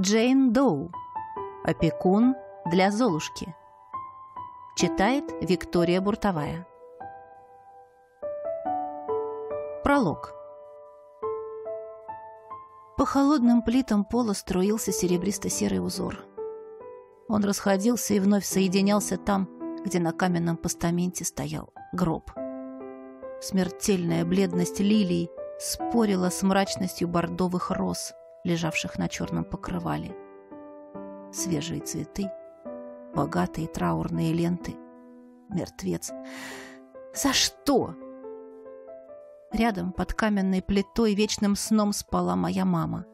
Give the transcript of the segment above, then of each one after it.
Джейн Доу. Опекун для Золушки. Читает Виктория Буртовая. Пролог. По холодным плитам пола струился серебристо-серый узор. Он расходился и вновь соединялся там, где на каменном постаменте стоял гроб. Смертельная бледность лилий спорила с мрачностью бордовых роз – лежавших на черном покрывале. Свежие цветы, богатые траурные ленты. Мертвец. За что? Рядом под каменной плитой вечным сном спала моя мама.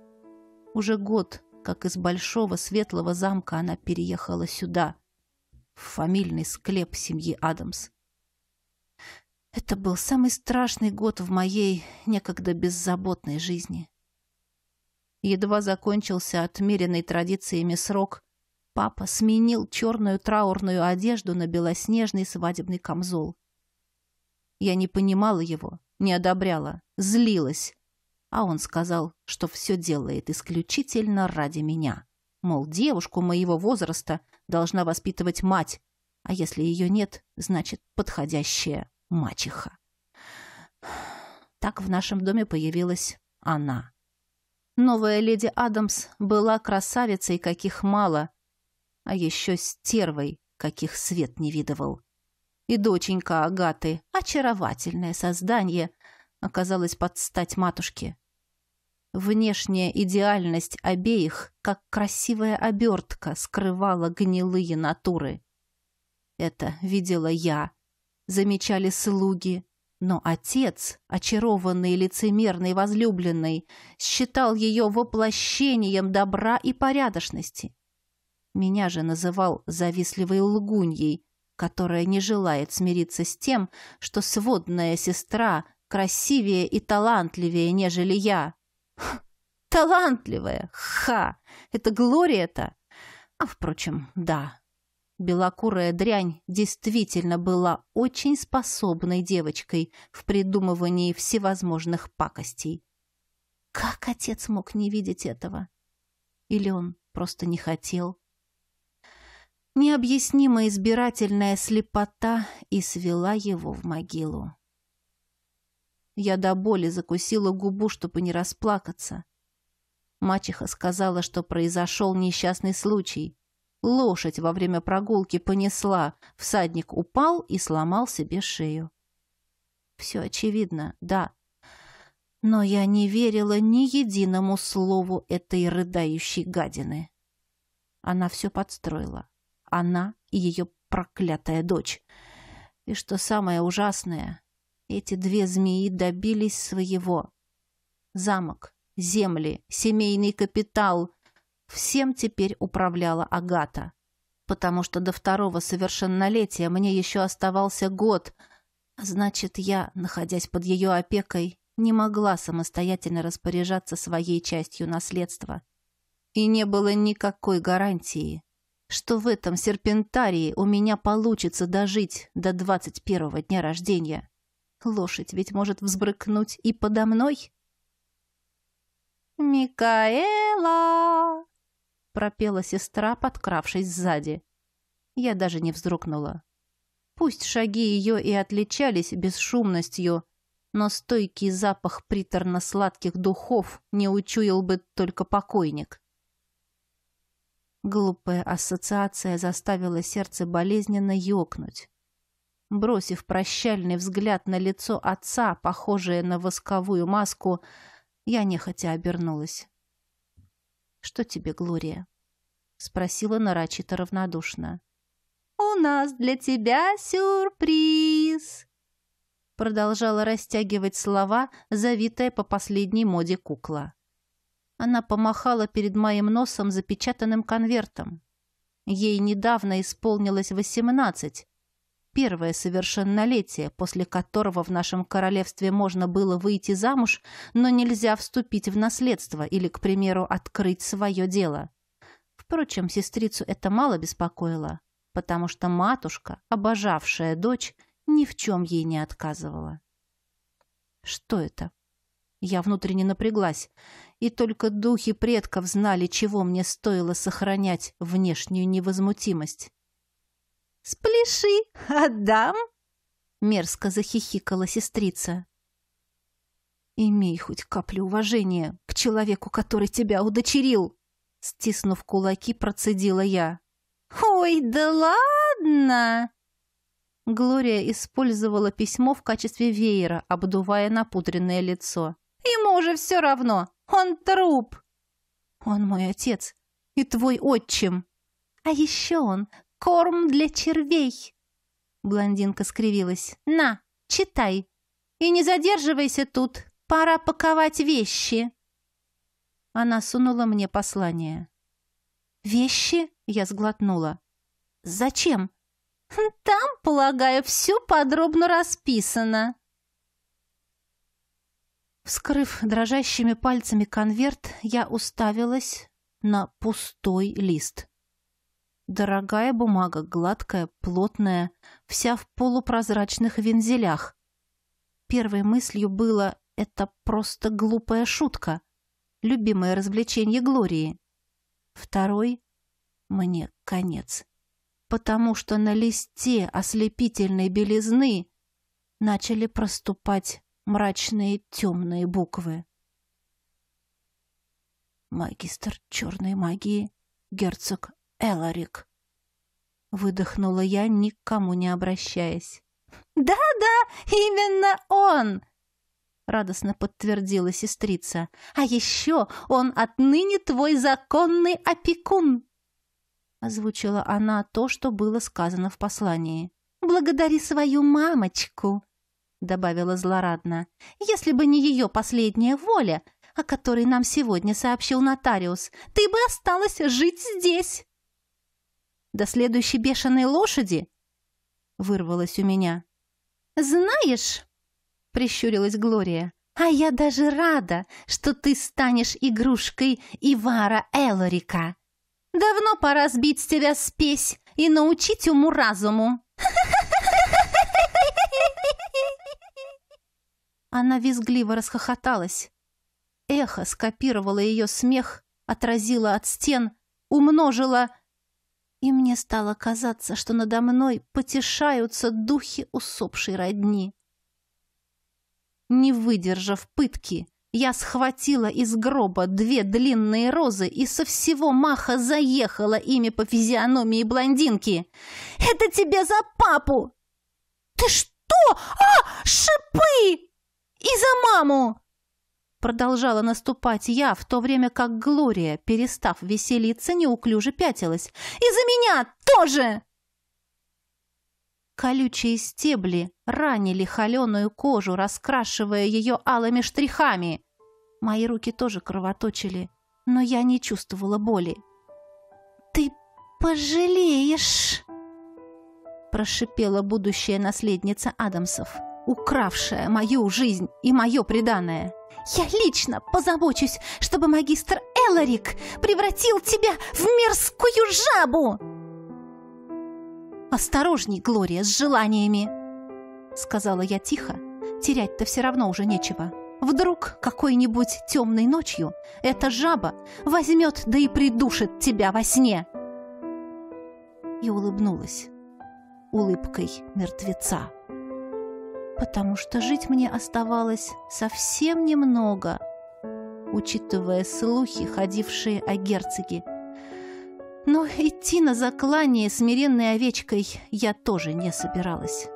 Уже год, как из большого светлого замка она переехала сюда, в фамильный склеп семьи Адамс. Это был самый страшный год в моей некогда беззаботной жизни. Едва закончился отмеренный традициями срок, папа сменил черную траурную одежду на белоснежный свадебный камзол. Я не понимала его, не одобряла, злилась. А он сказал, что все делает исключительно ради меня. Мол, девушку моего возраста должна воспитывать мать, а если ее нет, значит, подходящая мачеха. Так в нашем доме появилась она. Новая леди Адамс была красавицей, каких мало, а еще стервой, каких свет не видывал. И доченька Агаты, очаровательное создание, оказалась под стать матушке. Внешняя идеальность обеих, как красивая обертка, скрывала гнилые натуры. Это видела я. Замечали слуги, но отец, очарованный лицемерной возлюбленной, считал ее воплощением добра и порядочности. Меня же называл завистливой лгуньей, которая не желает смириться с тем, что сводная сестра красивее и талантливее, нежели я. Ха, талантливая? Ха! Это Глория-то? А, впрочем, да, Белокурая дрянь действительно была очень способной девочкой в придумывании всевозможных пакостей. Как отец мог не видеть этого? Или он просто не хотел? Необъяснимая избирательная слепота и свела его в могилу. Я до боли закусила губу, чтобы не расплакаться. Мачеха сказала, что произошел несчастный случай. Лошадь во время прогулки понесла, всадник упал и сломал себе шею. Все очевидно, да. Но я не верила ни единому слову этой рыдающей гадины. Она все подстроила. Она и ее проклятая дочь. И что самое ужасное, эти две змеи добились своего. Замок, земли, семейный капитал, Всем теперь управляла Агата. Потому что до второго совершеннолетия мне еще оставался год. Значит, я, находясь под ее опекой, не могла самостоятельно распоряжаться своей частью наследства. И не было никакой гарантии, что в этом серпентарии у меня получится дожить до 21 дня рождения. Лошадь ведь может взбрыкнуть и подо мной. «Микаэла!» пропела сестра, подкравшись сзади. Я даже не вздрогнула. Пусть шаги ее и отличались бесшумностью, но стойкий запах приторно-сладких духов не учуял бы только покойник. Глупая ассоциация заставила сердце болезненно ёкнуть. Бросив прощальный взгляд на лицо отца, похожее на восковую маску, я нехотя обернулась. «Что тебе, Глория?» — спросила нарочито равнодушно. «У нас для тебя сюрприз!» Продолжала растягивать слова, завитая по последней моде кукла. Она помахала перед моим носом запечатанным конвертом. Ей недавно исполнилось восемнадцать. Первое совершеннолетие, после которого в нашем королевстве можно было выйти замуж, но нельзя вступить в наследство или, к примеру, открыть свое дело. Впрочем, сестрицу это мало беспокоило, потому что матушка, обожавшая дочь, ни в чем ей не отказывала. Что это? Я внутренне напряглась, и только духи предков знали, чего мне стоило сохранять внешнюю невозмутимость. Сплеши, отдам!» — мерзко захихикала сестрица. «Имей хоть каплю уважения к человеку, который тебя удочерил!» Стиснув кулаки, процедила я. «Ой, да ладно!» Глория использовала письмо в качестве веера, обдувая напудренное лицо. «Ему уже все равно! Он труп!» «Он мой отец и твой отчим!» «А еще он корм для червей!» Блондинка скривилась. «На, читай! И не задерживайся тут! Пора паковать вещи!» Она сунула мне послание. «Вещи?» — я сглотнула. «Зачем?» «Там, полагаю, все подробно расписано». Вскрыв дрожащими пальцами конверт, я уставилась на пустой лист. Дорогая бумага, гладкая, плотная, вся в полупрозрачных вензелях. Первой мыслью было «это просто глупая шутка» любимое развлечение Глории. Второй — мне конец. Потому что на листе ослепительной белизны начали проступать мрачные темные буквы. «Магистр черной магии, герцог Эларик», — выдохнула я, никому не обращаясь. «Да-да, именно он!» — радостно подтвердила сестрица. «А еще он отныне твой законный опекун!» Озвучила она то, что было сказано в послании. «Благодари свою мамочку!» — добавила злорадно. «Если бы не ее последняя воля, о которой нам сегодня сообщил нотариус, ты бы осталась жить здесь!» «До следующей бешеной лошади!» — вырвалось у меня. «Знаешь...» прищурилась Глория. «А я даже рада, что ты станешь игрушкой Ивара Элорика. Давно пора сбить с тебя спесь и научить уму-разуму». Она визгливо расхохоталась. Эхо скопировало ее смех, отразило от стен, умножило... И мне стало казаться, что надо мной потешаются духи усопшей родни. Не выдержав пытки, я схватила из гроба две длинные розы и со всего маха заехала ими по физиономии блондинки. «Это тебе за папу!» «Ты что? А, шипы! И за маму!» Продолжала наступать я, в то время как Глория, перестав веселиться, неуклюже пятилась. «И за меня тоже!» Колючие стебли ранили холеную кожу, раскрашивая ее алыми штрихами. Мои руки тоже кровоточили, но я не чувствовала боли. «Ты пожалеешь!» прошипела будущая наследница Адамсов, укравшая мою жизнь и мое преданное. «Я лично позабочусь, чтобы магистр Эларик превратил тебя в мерзкую жабу!» «Осторожней, Глория, с желаниями!» Сказала я тихо. Терять-то все равно уже нечего. Вдруг какой-нибудь темной ночью эта жаба возьмет да и придушит тебя во сне. И улыбнулась улыбкой мертвеца. Потому что жить мне оставалось совсем немного, учитывая слухи, ходившие о герцоге но идти на заклание смиренной овечкой я тоже не собиралась.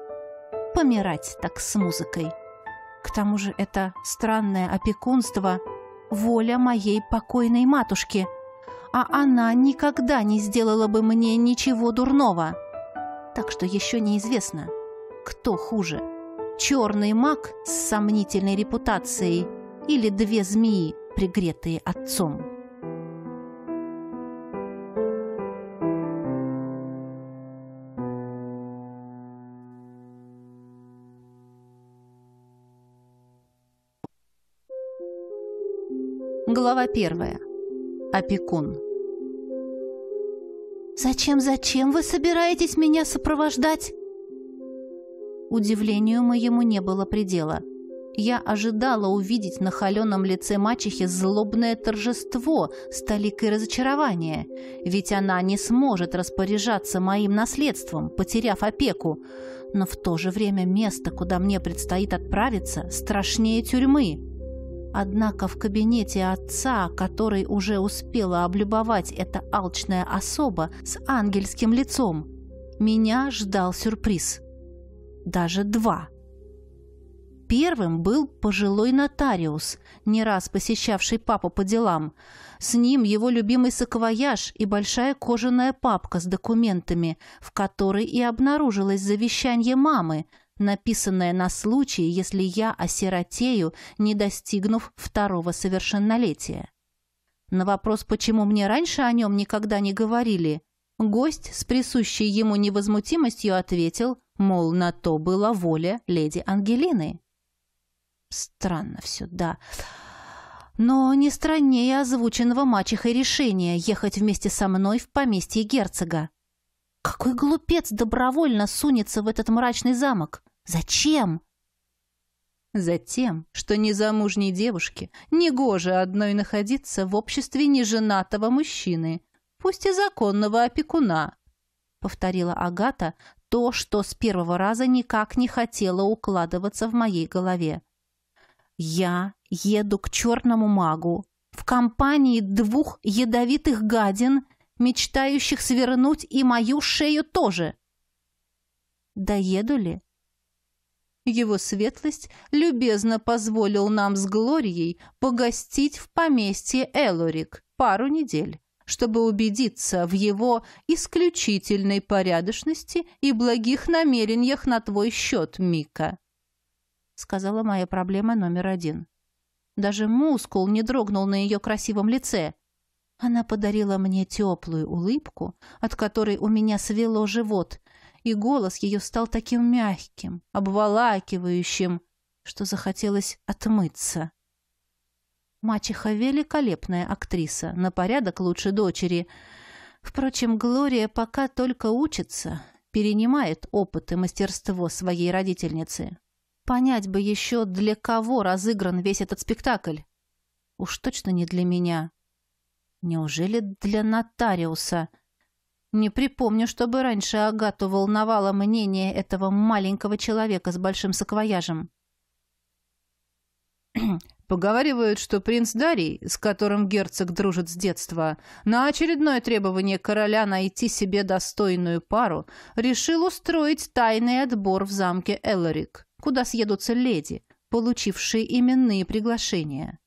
Помирать так с музыкой. К тому же это странное опекунство — воля моей покойной матушки, а она никогда не сделала бы мне ничего дурного. Так что еще неизвестно, кто хуже — черный маг с сомнительной репутацией или две змеи, пригретые отцом. Глава первая. Опекун. «Зачем, зачем вы собираетесь меня сопровождать?» Удивлению моему не было предела. Я ожидала увидеть на холеном лице мачехи злобное торжество столик и разочарование. ведь она не сможет распоряжаться моим наследством, потеряв опеку. Но в то же время место, куда мне предстоит отправиться, страшнее тюрьмы. Однако в кабинете отца, который уже успела облюбовать эта алчная особа с ангельским лицом, меня ждал сюрприз. Даже два. Первым был пожилой нотариус, не раз посещавший папу по делам. С ним его любимый саквояж и большая кожаная папка с документами, в которой и обнаружилось завещание мамы, написанное на случай, если я осиротею, не достигнув второго совершеннолетия. На вопрос, почему мне раньше о нем никогда не говорили, гость с присущей ему невозмутимостью ответил, мол, на то была воля леди Ангелины. Странно все, да. Но не страннее озвученного мачехой решения ехать вместе со мной в поместье герцога. Какой глупец добровольно сунется в этот мрачный замок? Зачем? Затем, что незамужней девушке негоже одной находиться в обществе неженатого мужчины, пусть и законного опекуна, повторила Агата то, что с первого раза никак не хотела укладываться в моей голове. Я еду к черному магу в компании двух ядовитых гадин, мечтающих свернуть и мою шею тоже. Доеду ли? Его светлость любезно позволил нам с Глорией погостить в поместье Элорик пару недель, чтобы убедиться в его исключительной порядочности и благих намерениях на твой счет, Мика», — сказала моя проблема номер один. Даже мускул не дрогнул на ее красивом лице. Она подарила мне теплую улыбку, от которой у меня свело живот — и голос ее стал таким мягким, обволакивающим, что захотелось отмыться. Мачеха великолепная актриса, на порядок лучше дочери. Впрочем, Глория пока только учится, перенимает опыт и мастерство своей родительницы. Понять бы еще, для кого разыгран весь этот спектакль. Уж точно не для меня. Неужели для нотариуса — не припомню, чтобы раньше Агату волновало мнение этого маленького человека с большим саквояжем. Поговаривают, что принц Дарий, с которым герцог дружит с детства, на очередное требование короля найти себе достойную пару, решил устроить тайный отбор в замке Эллорик, куда съедутся леди, получившие именные приглашения.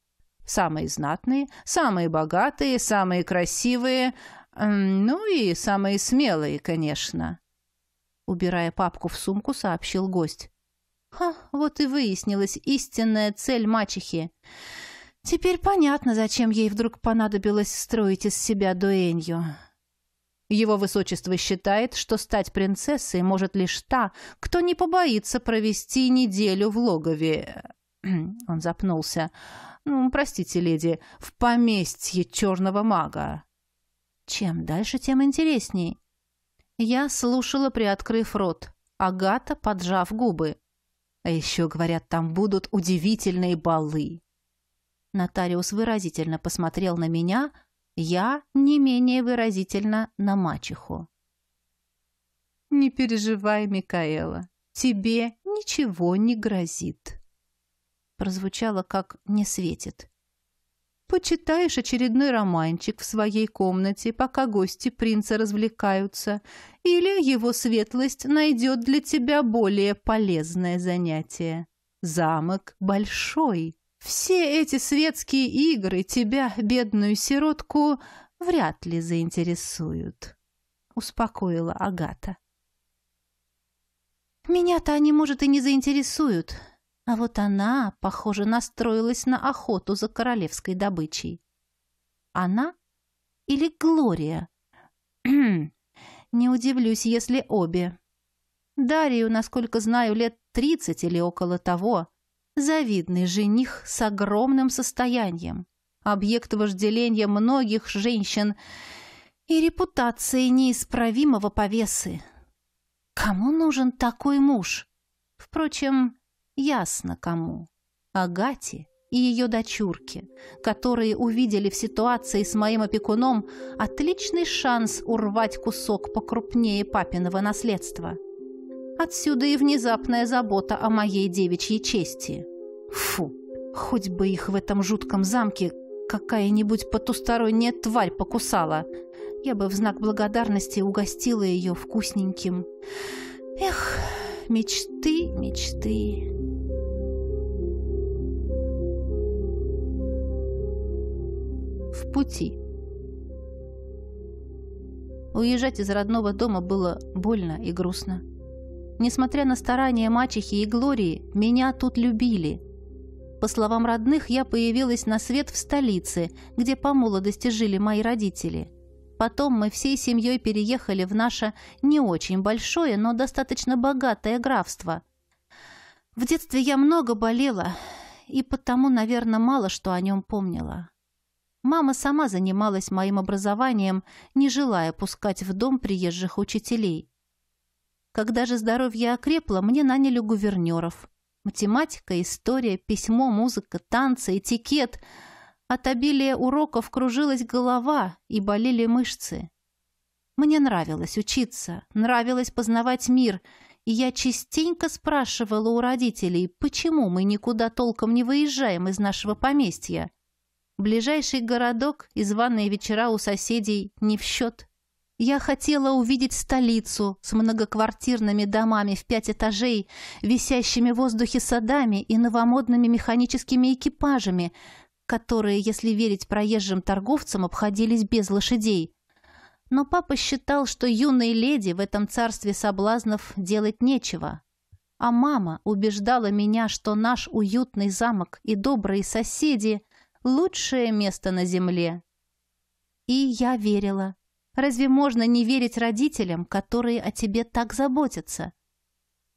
Самые знатные, самые богатые, самые красивые – Эм, ну и самые смелые, конечно. Убирая папку в сумку, сообщил гость. Ха, вот и выяснилась истинная цель мачехи. Теперь понятно, зачем ей вдруг понадобилось строить из себя дуэнью. Его высочество считает, что стать принцессой может лишь та, кто не побоится провести неделю в логове. Он запнулся. Ну, простите, леди, в поместье черного мага. Чем дальше, тем интересней. Я слушала, приоткрыв рот. Агата, поджав губы. А еще, говорят, там будут удивительные балы. Нотариус выразительно посмотрел на меня, я не менее выразительно на мачеху. «Не переживай, Микаэла, тебе ничего не грозит». Прозвучало, как «не светит». Почитаешь очередной романчик в своей комнате, пока гости принца развлекаются, или его светлость найдет для тебя более полезное занятие. Замок большой. Все эти светские игры тебя, бедную сиротку, вряд ли заинтересуют», — успокоила Агата. «Меня-то они, может, и не заинтересуют», а вот она, похоже, настроилась на охоту за королевской добычей. Она или Глория? Не удивлюсь, если обе. Дарью, насколько знаю, лет тридцать или около того. Завидный жених с огромным состоянием. Объект вожделения многих женщин и репутации неисправимого повесы. Кому нужен такой муж? Впрочем, Ясно кому. Агате и ее дочурке, которые увидели в ситуации с моим опекуном отличный шанс урвать кусок покрупнее папиного наследства. Отсюда и внезапная забота о моей девичьей чести. Фу, хоть бы их в этом жутком замке какая-нибудь потусторонняя тварь покусала. Я бы в знак благодарности угостила ее вкусненьким. Эх мечты, мечты. В пути. Уезжать из родного дома было больно и грустно. Несмотря на старания мачехи и Глории, меня тут любили. По словам родных, я появилась на свет в столице, где по молодости жили мои родители – потом мы всей семьей переехали в наше не очень большое, но достаточно богатое графство. В детстве я много болела, и потому, наверное, мало что о нем помнила. Мама сама занималась моим образованием, не желая пускать в дом приезжих учителей. Когда же здоровье окрепло, мне наняли гувернеров. Математика, история, письмо, музыка, танцы, этикет — от обилия уроков кружилась голова и болели мышцы. Мне нравилось учиться, нравилось познавать мир, и я частенько спрашивала у родителей, почему мы никуда толком не выезжаем из нашего поместья. Ближайший городок и званые вечера у соседей не в счет. Я хотела увидеть столицу с многоквартирными домами в пять этажей, висящими в воздухе садами и новомодными механическими экипажами – которые, если верить проезжим торговцам, обходились без лошадей. Но папа считал, что юной леди в этом царстве соблазнов делать нечего. А мама убеждала меня, что наш уютный замок и добрые соседи – лучшее место на земле. И я верила. Разве можно не верить родителям, которые о тебе так заботятся?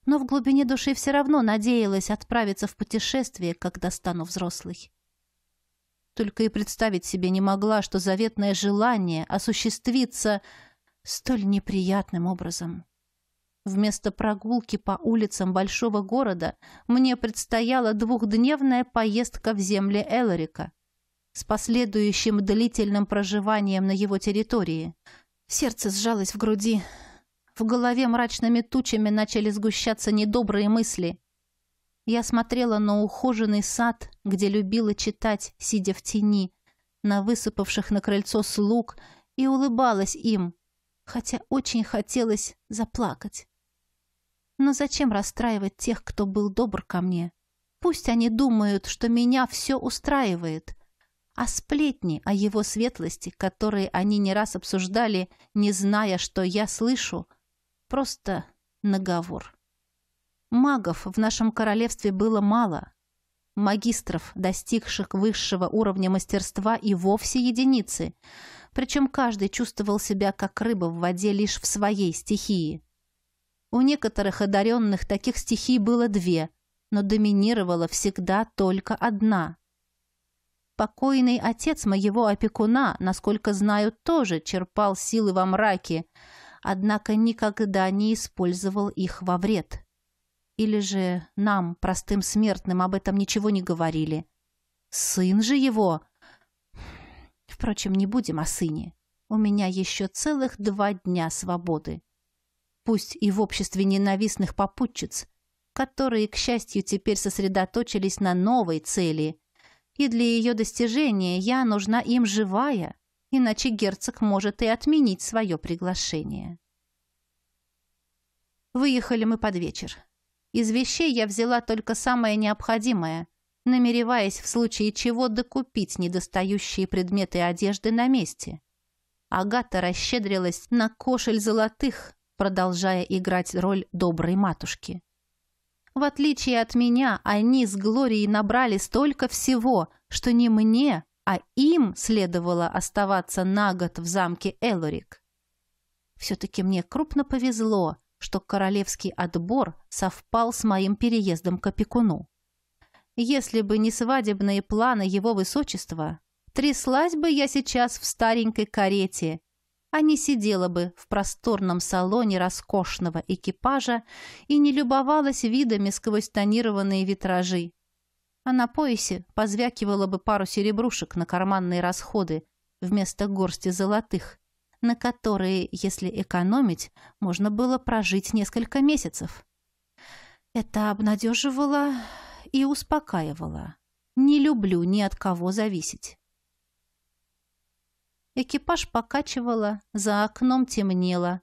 Но в глубине души все равно надеялась отправиться в путешествие, когда стану взрослой. Только и представить себе не могла, что заветное желание осуществится столь неприятным образом. Вместо прогулки по улицам большого города мне предстояла двухдневная поездка в земли Элорика с последующим длительным проживанием на его территории. Сердце сжалось в груди. В голове мрачными тучами начали сгущаться недобрые мысли. Я смотрела на ухоженный сад, где любила читать, сидя в тени, на высыпавших на крыльцо слуг и улыбалась им, хотя очень хотелось заплакать. Но зачем расстраивать тех, кто был добр ко мне? Пусть они думают, что меня все устраивает. А сплетни о его светлости, которые они не раз обсуждали, не зная, что я слышу, просто наговор. Магов в нашем королевстве было мало. Магистров, достигших высшего уровня мастерства, и вовсе единицы. Причем каждый чувствовал себя как рыба в воде лишь в своей стихии. У некоторых одаренных таких стихий было две, но доминировала всегда только одна. Покойный отец моего опекуна, насколько знаю, тоже черпал силы во мраке, однако никогда не использовал их во вред. Или же нам, простым смертным, об этом ничего не говорили? Сын же его! Впрочем, не будем о сыне. У меня еще целых два дня свободы. Пусть и в обществе ненавистных попутчиц, которые, к счастью, теперь сосредоточились на новой цели. И для ее достижения я нужна им живая, иначе герцог может и отменить свое приглашение. Выехали мы под вечер. Из вещей я взяла только самое необходимое, намереваясь в случае чего докупить недостающие предметы одежды на месте. Агата расщедрилась на кошель золотых, продолжая играть роль доброй матушки. В отличие от меня, они с Глорией набрали столько всего, что не мне, а им следовало оставаться на год в замке Элорик. Все-таки мне крупно повезло — что королевский отбор совпал с моим переездом к опекуну. Если бы не свадебные планы его высочества, тряслась бы я сейчас в старенькой карете, а не сидела бы в просторном салоне роскошного экипажа и не любовалась видами сквозь тонированные витражи. А на поясе позвякивала бы пару серебрушек на карманные расходы вместо горсти золотых – на которые, если экономить, можно было прожить несколько месяцев. Это обнадеживало и успокаивало. Не люблю ни от кого зависеть. Экипаж покачивало, за окном темнело.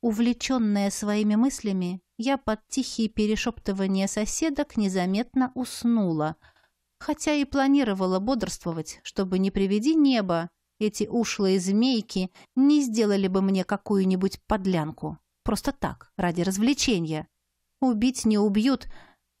Увлеченная своими мыслями, я под тихие перешептывания соседок незаметно уснула, хотя и планировала бодрствовать, чтобы не приведи небо, эти ушлые змейки не сделали бы мне какую-нибудь подлянку. Просто так, ради развлечения. Убить не убьют,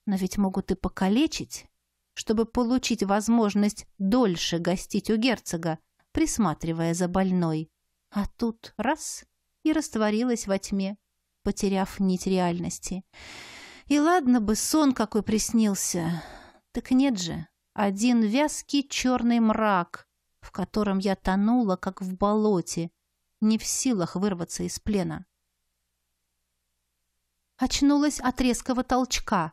но ведь могут и покалечить. Чтобы получить возможность дольше гостить у герцога, присматривая за больной. А тут раз и растворилась во тьме, потеряв нить реальности. И ладно бы сон какой приснился. Так нет же, один вязкий черный мрак — в котором я тонула, как в болоте, не в силах вырваться из плена. Очнулась от резкого толчка,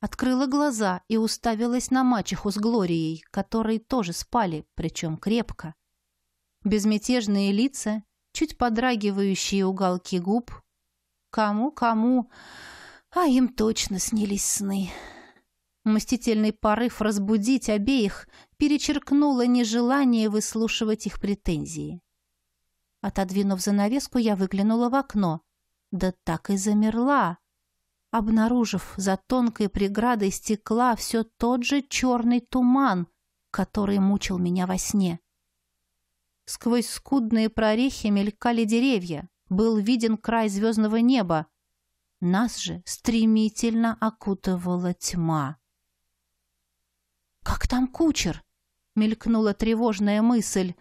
открыла глаза и уставилась на мачеху с Глорией, которые тоже спали, причем крепко. Безмятежные лица, чуть подрагивающие уголки губ. Кому-кому, а им точно снились сны. Мстительный порыв разбудить обеих перечеркнуло нежелание выслушивать их претензии. Отодвинув занавеску, я выглянула в окно. Да так и замерла, обнаружив за тонкой преградой стекла все тот же черный туман, который мучил меня во сне. Сквозь скудные прорехи мелькали деревья, был виден край звездного неба. Нас же стремительно окутывала тьма. «Как там кучер?» — мелькнула тревожная мысль.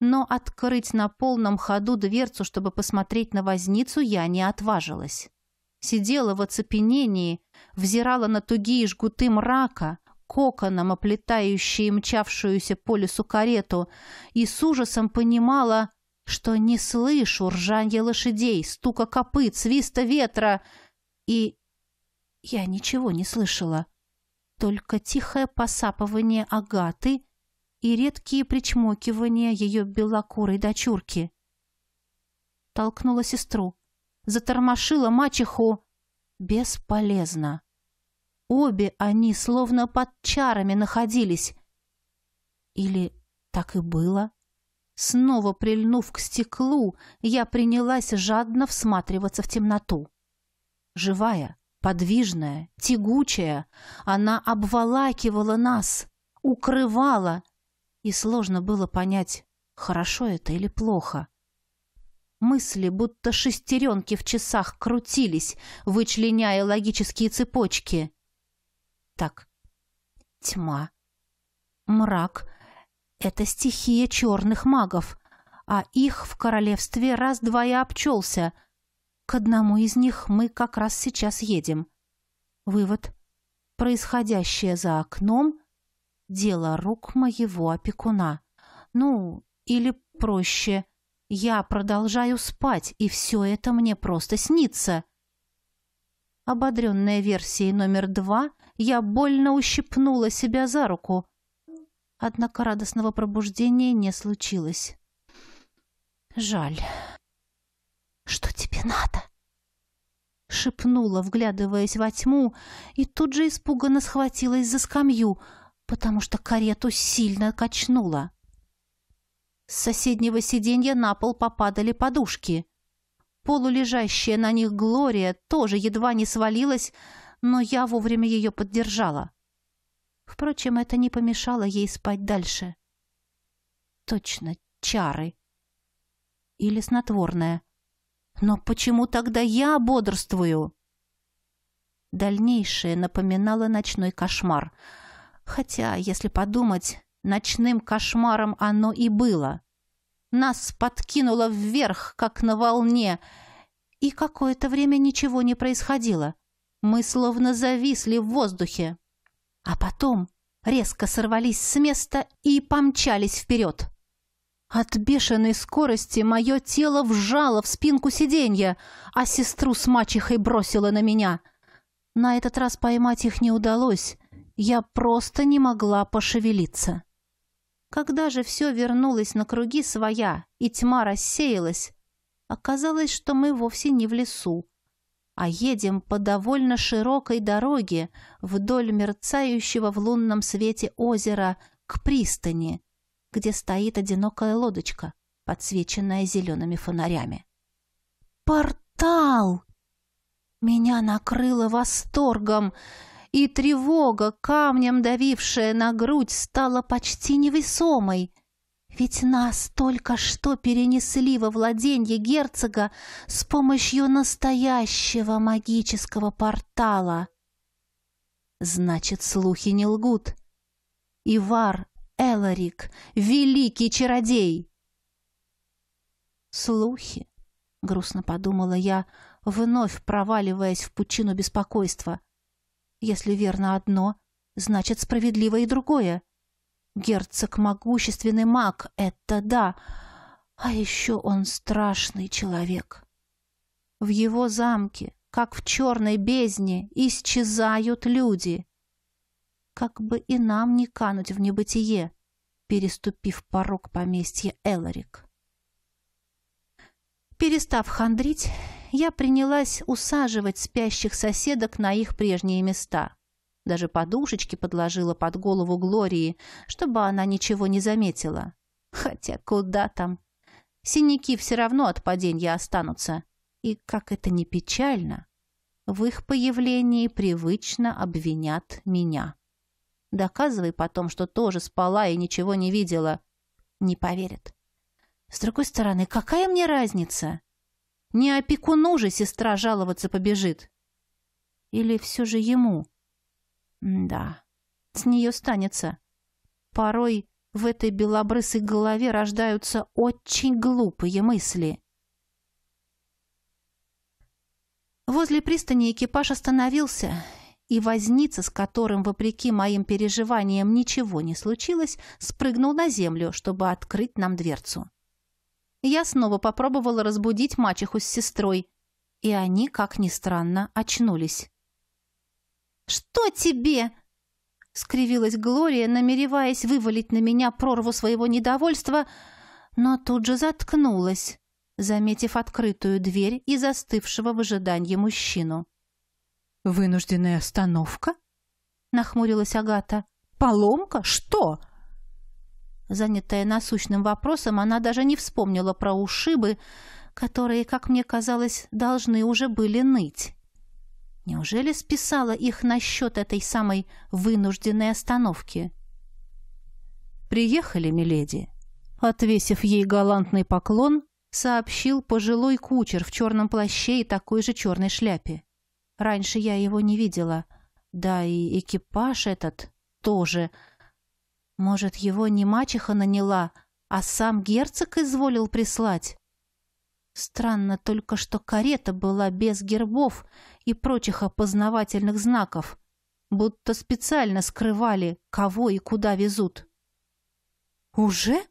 Но открыть на полном ходу дверцу, чтобы посмотреть на возницу, я не отважилась. Сидела в оцепенении, взирала на тугие жгуты мрака, коконом оплетающие мчавшуюся по лесу карету, и с ужасом понимала, что не слышу ржанья лошадей, стука копыт, свиста ветра, и... Я ничего не слышала. Только тихое посапывание Агаты и редкие причмокивания ее белокурой дочурки. Толкнула сестру. Затормошила мачеху. Бесполезно. Обе они словно под чарами находились. Или так и было? Снова прильнув к стеклу, я принялась жадно всматриваться в темноту. Живая, подвижная, тягучая, она обволакивала нас, укрывала, и сложно было понять, хорошо это или плохо. Мысли, будто шестеренки в часах, крутились, вычленяя логические цепочки. Так, тьма, мрак — это стихия черных магов, а их в королевстве раз-два и обчелся — к одному из них мы как раз сейчас едем. Вывод. Происходящее за окном – дело рук моего опекуна. Ну, или проще, я продолжаю спать, и все это мне просто снится. Ободренная версией номер два, я больно ущипнула себя за руку. Однако радостного пробуждения не случилось. Жаль. «Что тебе надо?» Шепнула, вглядываясь во тьму, и тут же испуганно схватилась за скамью, потому что карету сильно качнула. С соседнего сиденья на пол попадали подушки. Полулежащая на них Глория тоже едва не свалилась, но я вовремя ее поддержала. Впрочем, это не помешало ей спать дальше. Точно, чары. Или снотворное. Но почему тогда я бодрствую? Дальнейшее напоминало ночной кошмар. Хотя, если подумать, ночным кошмаром оно и было. Нас подкинуло вверх, как на волне, и какое-то время ничего не происходило. Мы словно зависли в воздухе. А потом резко сорвались с места и помчались вперед. От бешеной скорости мое тело вжало в спинку сиденья, а сестру с мачехой бросило на меня. На этот раз поймать их не удалось. Я просто не могла пошевелиться. Когда же все вернулось на круги своя, и тьма рассеялась, оказалось, что мы вовсе не в лесу, а едем по довольно широкой дороге вдоль мерцающего в лунном свете озера к пристани — где стоит одинокая лодочка, подсвеченная зелеными фонарями. «Портал!» Меня накрыло восторгом, и тревога, камнем давившая на грудь, стала почти невесомой. Ведь нас только что перенесли во владенье герцога с помощью настоящего магического портала. Значит, слухи не лгут. Ивар Эларик, великий чародей!» «Слухи!» — грустно подумала я, вновь проваливаясь в пучину беспокойства. «Если верно одно, значит, справедливо и другое. Герцог — могущественный маг, это да, а еще он страшный человек. В его замке, как в черной бездне, исчезают люди как бы и нам не кануть в небытие, переступив порог поместья Эларик. Перестав хандрить, я принялась усаживать спящих соседок на их прежние места. Даже подушечки подложила под голову Глории, чтобы она ничего не заметила. Хотя куда там? Синяки все равно от падения останутся. И как это не печально, в их появлении привычно обвинят меня. Доказывай потом, что тоже спала и ничего не видела. Не поверит. С другой стороны, какая мне разница? Не опекуну же сестра жаловаться побежит. Или все же ему? да, с нее станется. Порой в этой белобрысой голове рождаются очень глупые мысли. Возле пристани экипаж остановился, и возница, с которым, вопреки моим переживаниям, ничего не случилось, спрыгнул на землю, чтобы открыть нам дверцу. Я снова попробовала разбудить мачеху с сестрой, и они, как ни странно, очнулись. «Что тебе?» — скривилась Глория, намереваясь вывалить на меня прорву своего недовольства, но тут же заткнулась, заметив открытую дверь и застывшего в ожидании мужчину. «Вынужденная остановка?» — нахмурилась Агата. «Поломка? Что?» Занятая насущным вопросом, она даже не вспомнила про ушибы, которые, как мне казалось, должны уже были ныть. Неужели списала их насчет этой самой вынужденной остановки? «Приехали, миледи!» Отвесив ей галантный поклон, сообщил пожилой кучер в черном плаще и такой же черной шляпе. Раньше я его не видела. Да и экипаж этот тоже. Может, его не мачеха наняла, а сам герцог изволил прислать? Странно только, что карета была без гербов и прочих опознавательных знаков, будто специально скрывали, кого и куда везут. «Уже?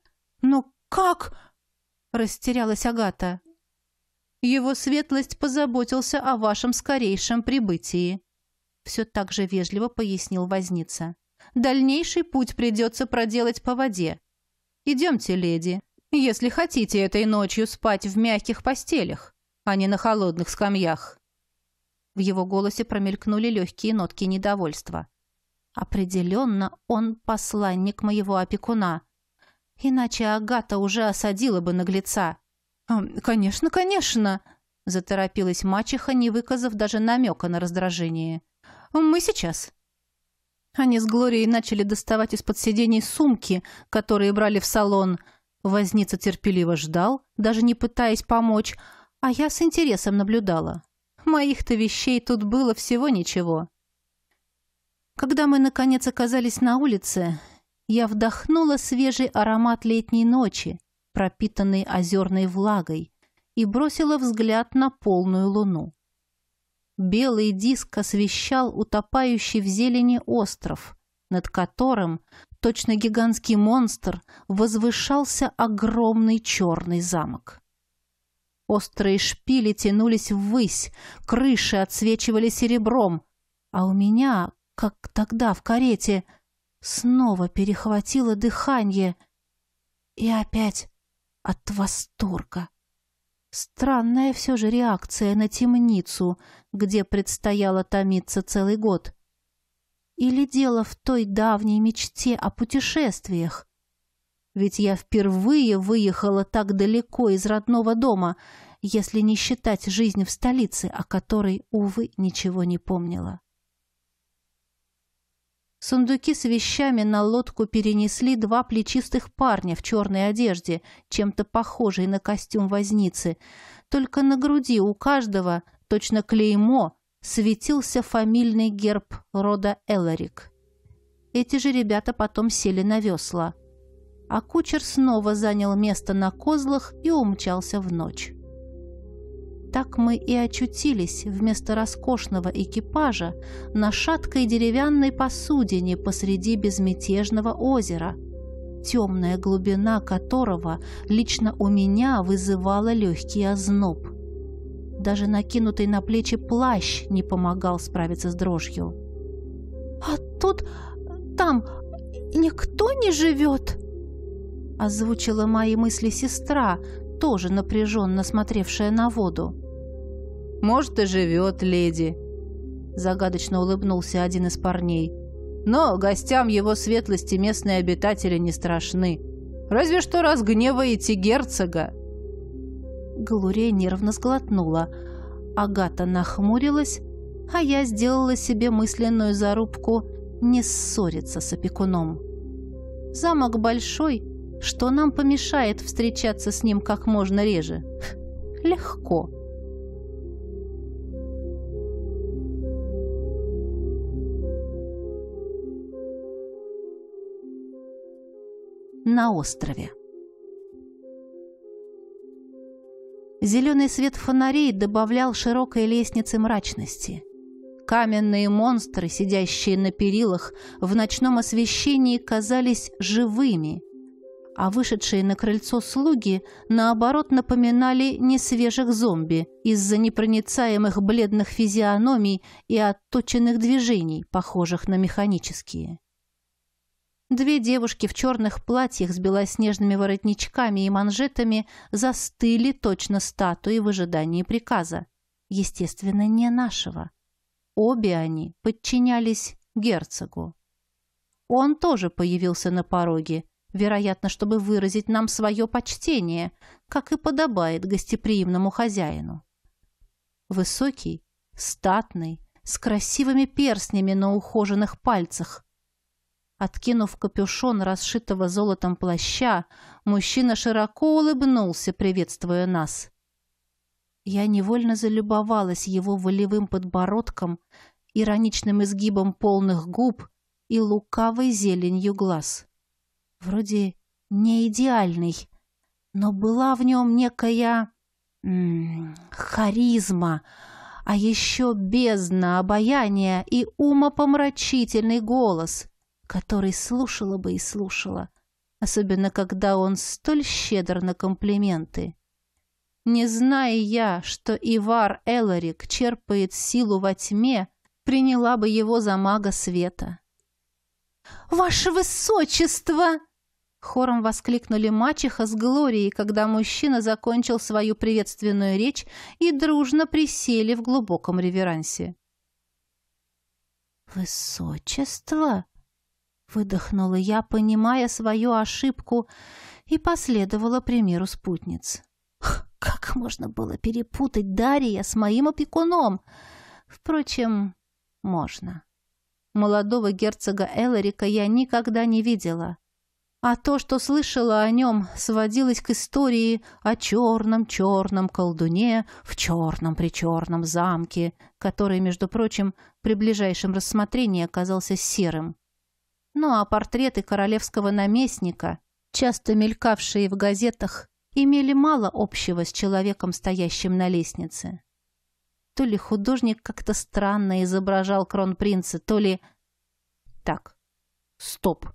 Но как?» — растерялась Агата. Его светлость позаботился о вашем скорейшем прибытии», — все так же вежливо пояснил возница. «Дальнейший путь придется проделать по воде. Идемте, леди, если хотите этой ночью спать в мягких постелях, а не на холодных скамьях». В его голосе промелькнули легкие нотки недовольства. «Определенно он посланник моего опекуна. Иначе Агата уже осадила бы наглеца». «Конечно, конечно!» — заторопилась мачеха, не выказав даже намека на раздражение. «Мы сейчас!» Они с Глорией начали доставать из-под сидений сумки, которые брали в салон. Возница терпеливо ждал, даже не пытаясь помочь, а я с интересом наблюдала. Моих-то вещей тут было всего ничего. Когда мы, наконец, оказались на улице, я вдохнула свежий аромат летней ночи, пропитанный озерной влагой, и бросила взгляд на полную луну. Белый диск освещал утопающий в зелени остров, над которым, точно гигантский монстр, возвышался огромный черный замок. Острые шпили тянулись ввысь, крыши отсвечивали серебром, а у меня, как тогда в карете, снова перехватило дыхание. И опять от восторга. Странная все же реакция на темницу, где предстояло томиться целый год. Или дело в той давней мечте о путешествиях? Ведь я впервые выехала так далеко из родного дома, если не считать жизнь в столице, о которой, увы, ничего не помнила. Сундуки с вещами на лодку перенесли два плечистых парня в черной одежде, чем-то похожей на костюм возницы. Только на груди у каждого, точно клеймо, светился фамильный герб рода Эларик. Эти же ребята потом сели на весла. А кучер снова занял место на козлах и умчался в ночь. Так мы и очутились вместо роскошного экипажа на шаткой деревянной посудине посреди безмятежного озера, темная глубина которого лично у меня вызывала легкий озноб. Даже накинутый на плечи плащ не помогал справиться с дрожью. «А тут... там... никто не живет?» озвучила мои мысли сестра, тоже напряженно смотревшая на воду. «Может, и живет леди», — загадочно улыбнулся один из парней. «Но гостям его светлости местные обитатели не страшны. Разве что разгневаете герцога». Глурия нервно сглотнула. Агата нахмурилась, а я сделала себе мысленную зарубку не ссориться с опекуном. «Замок большой», — что нам помешает встречаться с ним как можно реже? Легко. На острове. Зеленый свет фонарей добавлял широкой лестнице мрачности. Каменные монстры, сидящие на перилах, в ночном освещении казались живыми – а вышедшие на крыльцо слуги, наоборот, напоминали несвежих зомби из-за непроницаемых бледных физиономий и отточенных движений, похожих на механические. Две девушки в черных платьях с белоснежными воротничками и манжетами застыли точно статуи в ожидании приказа. Естественно, не нашего. Обе они подчинялись герцогу. Он тоже появился на пороге вероятно, чтобы выразить нам свое почтение, как и подобает гостеприимному хозяину. Высокий, статный, с красивыми перстнями на ухоженных пальцах. Откинув капюшон расшитого золотом плаща, мужчина широко улыбнулся, приветствуя нас. Я невольно залюбовалась его волевым подбородком, ироничным изгибом полных губ и лукавой зеленью глаз вроде не идеальный, но была в нем некая м -м, харизма, а еще бездна обаяния и умопомрачительный голос, который слушала бы и слушала, особенно когда он столь щедр на комплименты. Не зная я, что Ивар Эларик черпает силу во тьме, приняла бы его за мага света. «Ваше Высочество!» Хором воскликнули мачеха с Глорией, когда мужчина закончил свою приветственную речь и дружно присели в глубоком реверансе. «Высочество!» — выдохнула я, понимая свою ошибку, и последовала примеру спутниц. «Как можно было перепутать Дария с моим опекуном?» «Впрочем, можно. Молодого герцога Эларика я никогда не видела». А то, что слышала о нем, сводилось к истории о черном-черном колдуне в черном-причерном замке, который, между прочим, при ближайшем рассмотрении оказался серым. Ну а портреты королевского наместника, часто мелькавшие в газетах, имели мало общего с человеком, стоящим на лестнице. То ли художник как-то странно изображал кронпринца, то ли... Так, стоп.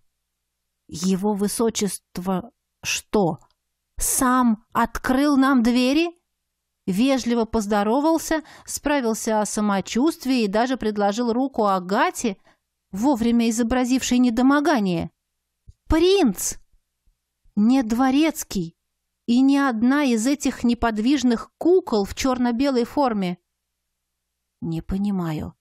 Его высочество что? Сам открыл нам двери? Вежливо поздоровался, справился о самочувствии и даже предложил руку Агате, вовремя изобразившей недомогание. «Принц!» «Не дворецкий!» и ни одна из этих неподвижных кукол в черно-белой форме. Не понимаю.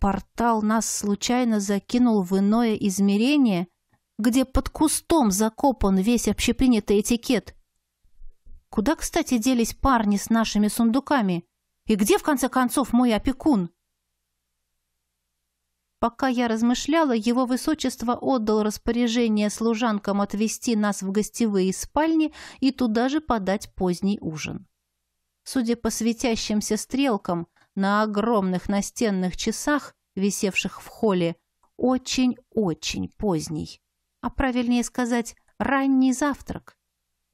Портал нас случайно закинул в иное измерение, где под кустом закопан весь общепринятый этикет. Куда, кстати, делись парни с нашими сундуками? И где, в конце концов, мой опекун? Пока я размышляла, его высочество отдал распоряжение служанкам отвезти нас в гостевые спальни и туда же подать поздний ужин. Судя по светящимся стрелкам, на огромных настенных часах, висевших в холле, очень-очень поздний а правильнее сказать «ранний завтрак».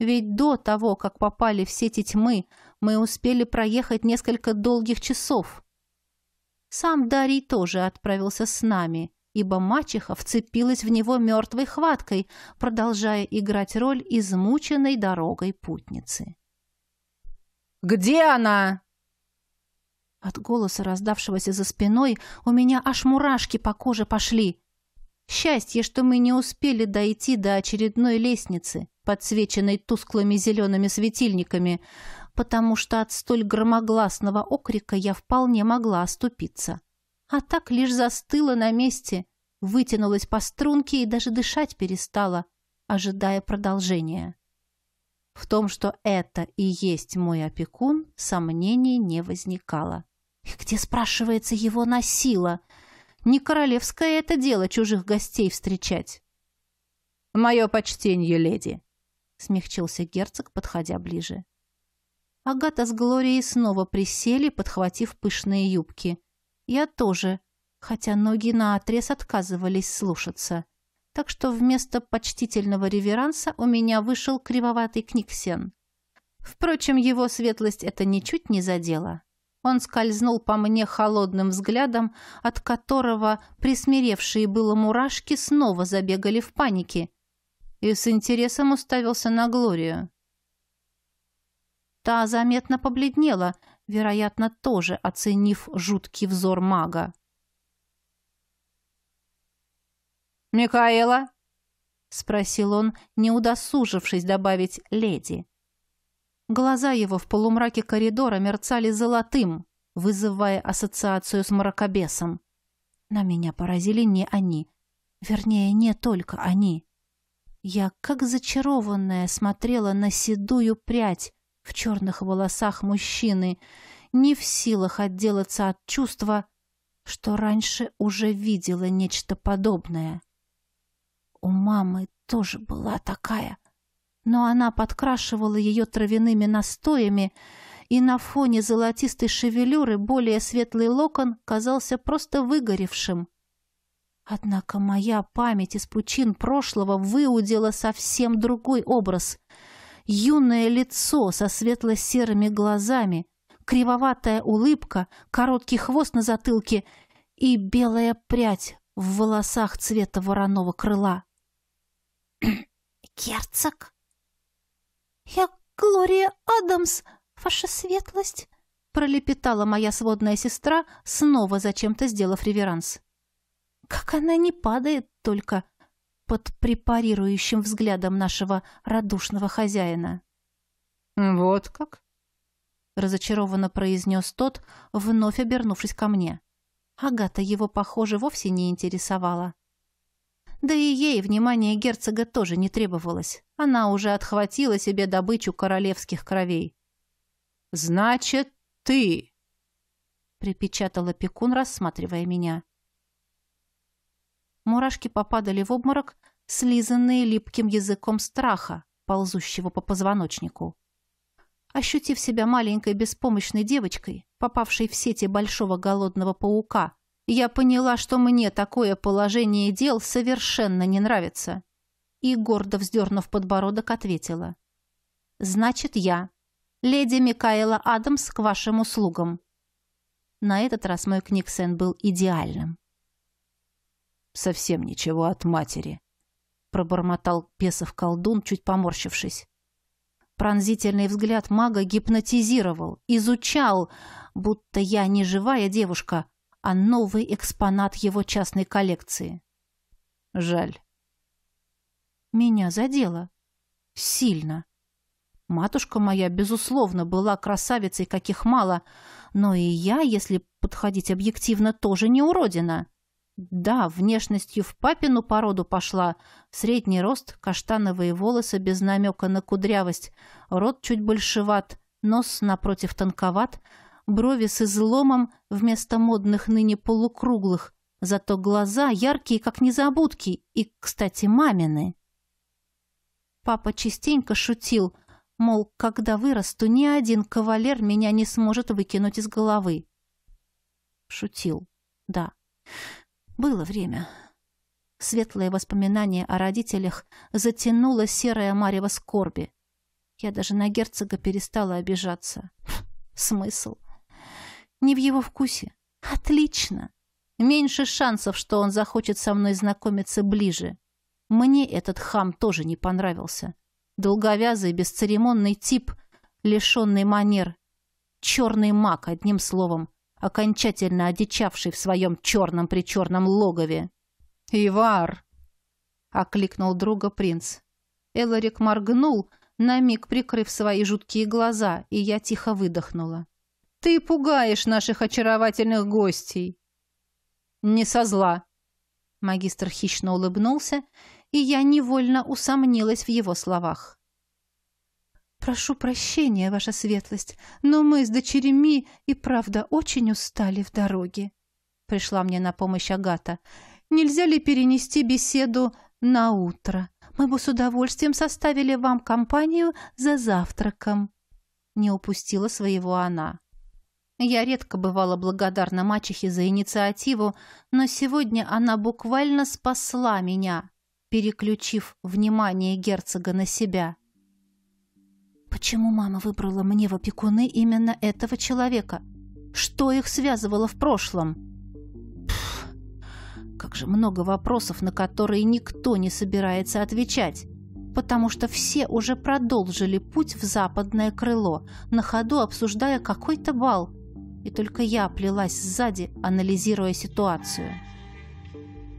Ведь до того, как попали в сети тьмы, мы успели проехать несколько долгих часов. Сам Дарий тоже отправился с нами, ибо мачеха вцепилась в него мертвой хваткой, продолжая играть роль измученной дорогой путницы. «Где она?» От голоса, раздавшегося за спиной, у меня аж мурашки по коже пошли. Счастье, что мы не успели дойти до очередной лестницы, подсвеченной тусклыми зелеными светильниками, потому что от столь громогласного окрика я вполне могла оступиться. А так лишь застыла на месте, вытянулась по струнке и даже дышать перестала, ожидая продолжения. В том, что это и есть мой опекун, сомнений не возникало. И где, спрашивается, его носила — не королевское это дело чужих гостей встречать. «Мое почтение, леди!» — смягчился герцог, подходя ближе. Агата с Глорией снова присели, подхватив пышные юбки. Я тоже, хотя ноги наотрез отказывались слушаться. Так что вместо почтительного реверанса у меня вышел кривоватый книгсен. Впрочем, его светлость это ничуть не задело. Он скользнул по мне холодным взглядом, от которого присмиревшие было мурашки снова забегали в панике, и с интересом уставился на Глорию. Та заметно побледнела, вероятно, тоже оценив жуткий взор мага. «Микаэла?» — спросил он, не удосужившись добавить «леди». Глаза его в полумраке коридора мерцали золотым, вызывая ассоциацию с мракобесом. На меня поразили не они. Вернее, не только они. Я, как зачарованная, смотрела на седую прядь в черных волосах мужчины, не в силах отделаться от чувства, что раньше уже видела нечто подобное. У мамы тоже была такая — но она подкрашивала ее травяными настоями, и на фоне золотистой шевелюры более светлый локон казался просто выгоревшим. Однако моя память из пучин прошлого выудила совсем другой образ. Юное лицо со светло-серыми глазами, кривоватая улыбка, короткий хвост на затылке и белая прядь в волосах цвета вороного крыла. «Герцог?» «Я Глория Адамс, ваша светлость!» — пролепетала моя сводная сестра, снова зачем-то сделав реверанс. «Как она не падает только!» под препарирующим взглядом нашего радушного хозяина. «Вот как?» — разочарованно произнес тот, вновь обернувшись ко мне. Агата его, похоже, вовсе не интересовала. Да и ей внимание герцога тоже не требовалось. Она уже отхватила себе добычу королевских кровей. «Значит, ты!» — припечатал опекун, рассматривая меня. Мурашки попадали в обморок, слизанные липким языком страха, ползущего по позвоночнику. Ощутив себя маленькой беспомощной девочкой, попавшей в сети большого голодного паука, я поняла, что мне такое положение дел совершенно не нравится. И, гордо вздернув подбородок, ответила. «Значит, я. Леди Микаэла Адамс к вашим услугам». На этот раз мой книгсен был идеальным. «Совсем ничего от матери», — пробормотал Песов-колдун, чуть поморщившись. Пронзительный взгляд мага гипнотизировал, изучал, будто я не живая девушка, а новый экспонат его частной коллекции. Жаль. Меня задело. Сильно. Матушка моя, безусловно, была красавицей, каких мало, но и я, если подходить объективно, тоже не уродина. Да, внешностью в папину породу пошла. Средний рост, каштановые волосы без намека на кудрявость, рот чуть большеват, нос напротив тонковат — брови с изломом вместо модных ныне полукруглых, зато глаза яркие, как незабудки, и, кстати, мамины. Папа частенько шутил, мол, когда вырасту, ни один кавалер меня не сможет выкинуть из головы. Шутил, да. Было время. Светлое воспоминание о родителях затянуло серое марево скорби. Я даже на герцога перестала обижаться. Смысл? Не в его вкусе. Отлично. Меньше шансов, что он захочет со мной знакомиться ближе. Мне этот хам тоже не понравился. Долговязый, бесцеремонный тип, лишенный манер. Черный маг, одним словом, окончательно одичавший в своем черном-причерном логове. «Ивар!» — окликнул друга принц. Эларик моргнул, на миг прикрыв свои жуткие глаза, и я тихо выдохнула. Ты пугаешь наших очаровательных гостей. Не со зла. Магистр хищно улыбнулся, и я невольно усомнилась в его словах. «Прошу прощения, ваша светлость, но мы с дочерями и правда очень устали в дороге», — пришла мне на помощь Агата. «Нельзя ли перенести беседу на утро? Мы бы с удовольствием составили вам компанию за завтраком». Не упустила своего она. Я редко бывала благодарна мачехе за инициативу, но сегодня она буквально спасла меня, переключив внимание герцога на себя. Почему мама выбрала мне в опекуны именно этого человека? Что их связывало в прошлом? как же много вопросов, на которые никто не собирается отвечать потому что все уже продолжили путь в западное крыло, на ходу обсуждая какой-то бал, и только я плелась сзади, анализируя ситуацию.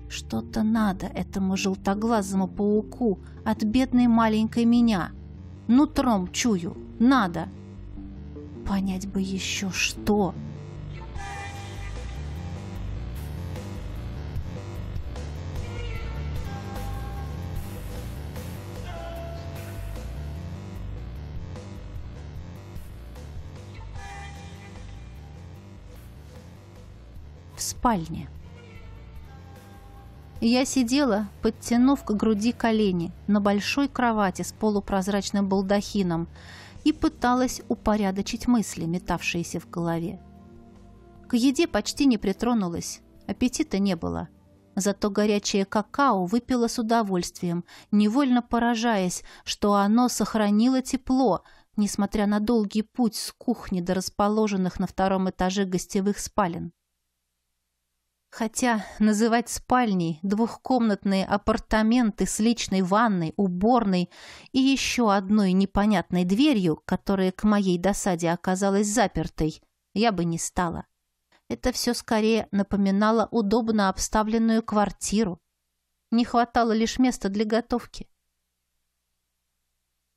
Что-то надо этому желтоглазому пауку от бедной маленькой меня. Нутром чую, надо. Понять бы еще что... спальне. Я сидела, подтянув к груди колени, на большой кровати с полупрозрачным балдахином и пыталась упорядочить мысли, метавшиеся в голове. К еде почти не притронулась, аппетита не было. Зато горячее какао выпила с удовольствием, невольно поражаясь, что оно сохранило тепло, несмотря на долгий путь с кухни до расположенных на втором этаже гостевых спален. Хотя называть спальней двухкомнатные апартаменты с личной ванной, уборной и еще одной непонятной дверью, которая к моей досаде оказалась запертой, я бы не стала. Это все скорее напоминало удобно обставленную квартиру. Не хватало лишь места для готовки.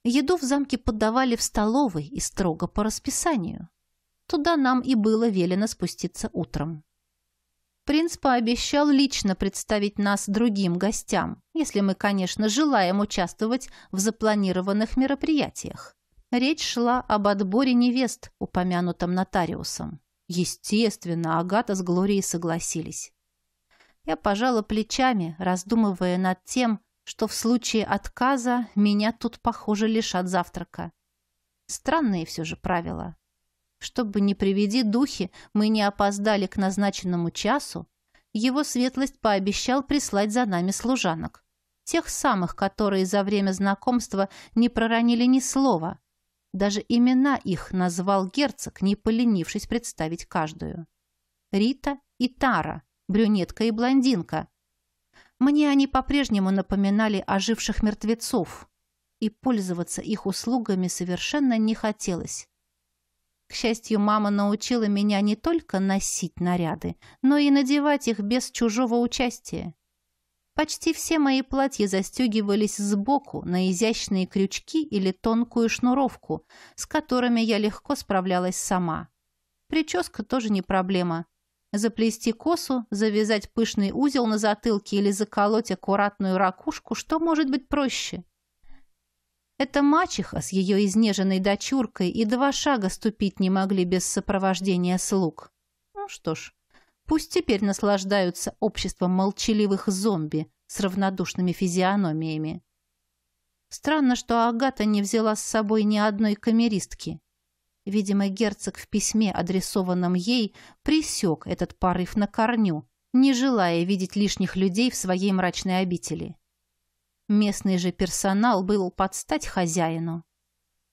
Еду в замке подавали в столовой и строго по расписанию. Туда нам и было велено спуститься утром. Принц пообещал лично представить нас другим гостям, если мы, конечно, желаем участвовать в запланированных мероприятиях. Речь шла об отборе невест, упомянутом нотариусом. Естественно, Агата с Глорией согласились. Я пожала плечами, раздумывая над тем, что в случае отказа меня тут, похоже, лишат завтрака. Странные все же правила. Чтобы не приведи духи, мы не опоздали к назначенному часу, его светлость пообещал прислать за нами служанок. Тех самых, которые за время знакомства не проронили ни слова. Даже имена их назвал герцог, не поленившись представить каждую. Рита и Тара, брюнетка и блондинка. Мне они по-прежнему напоминали оживших мертвецов, и пользоваться их услугами совершенно не хотелось. К счастью, мама научила меня не только носить наряды, но и надевать их без чужого участия. Почти все мои платья застегивались сбоку на изящные крючки или тонкую шнуровку, с которыми я легко справлялась сама. Прическа тоже не проблема. Заплести косу, завязать пышный узел на затылке или заколоть аккуратную ракушку, что может быть проще? Эта мачеха с ее изнеженной дочуркой и два шага ступить не могли без сопровождения слуг. Ну что ж, пусть теперь наслаждаются обществом молчаливых зомби с равнодушными физиономиями. Странно, что Агата не взяла с собой ни одной камеристки. Видимо, герцог в письме, адресованном ей, присек этот порыв на корню, не желая видеть лишних людей в своей мрачной обители. — Местный же персонал был под стать хозяину.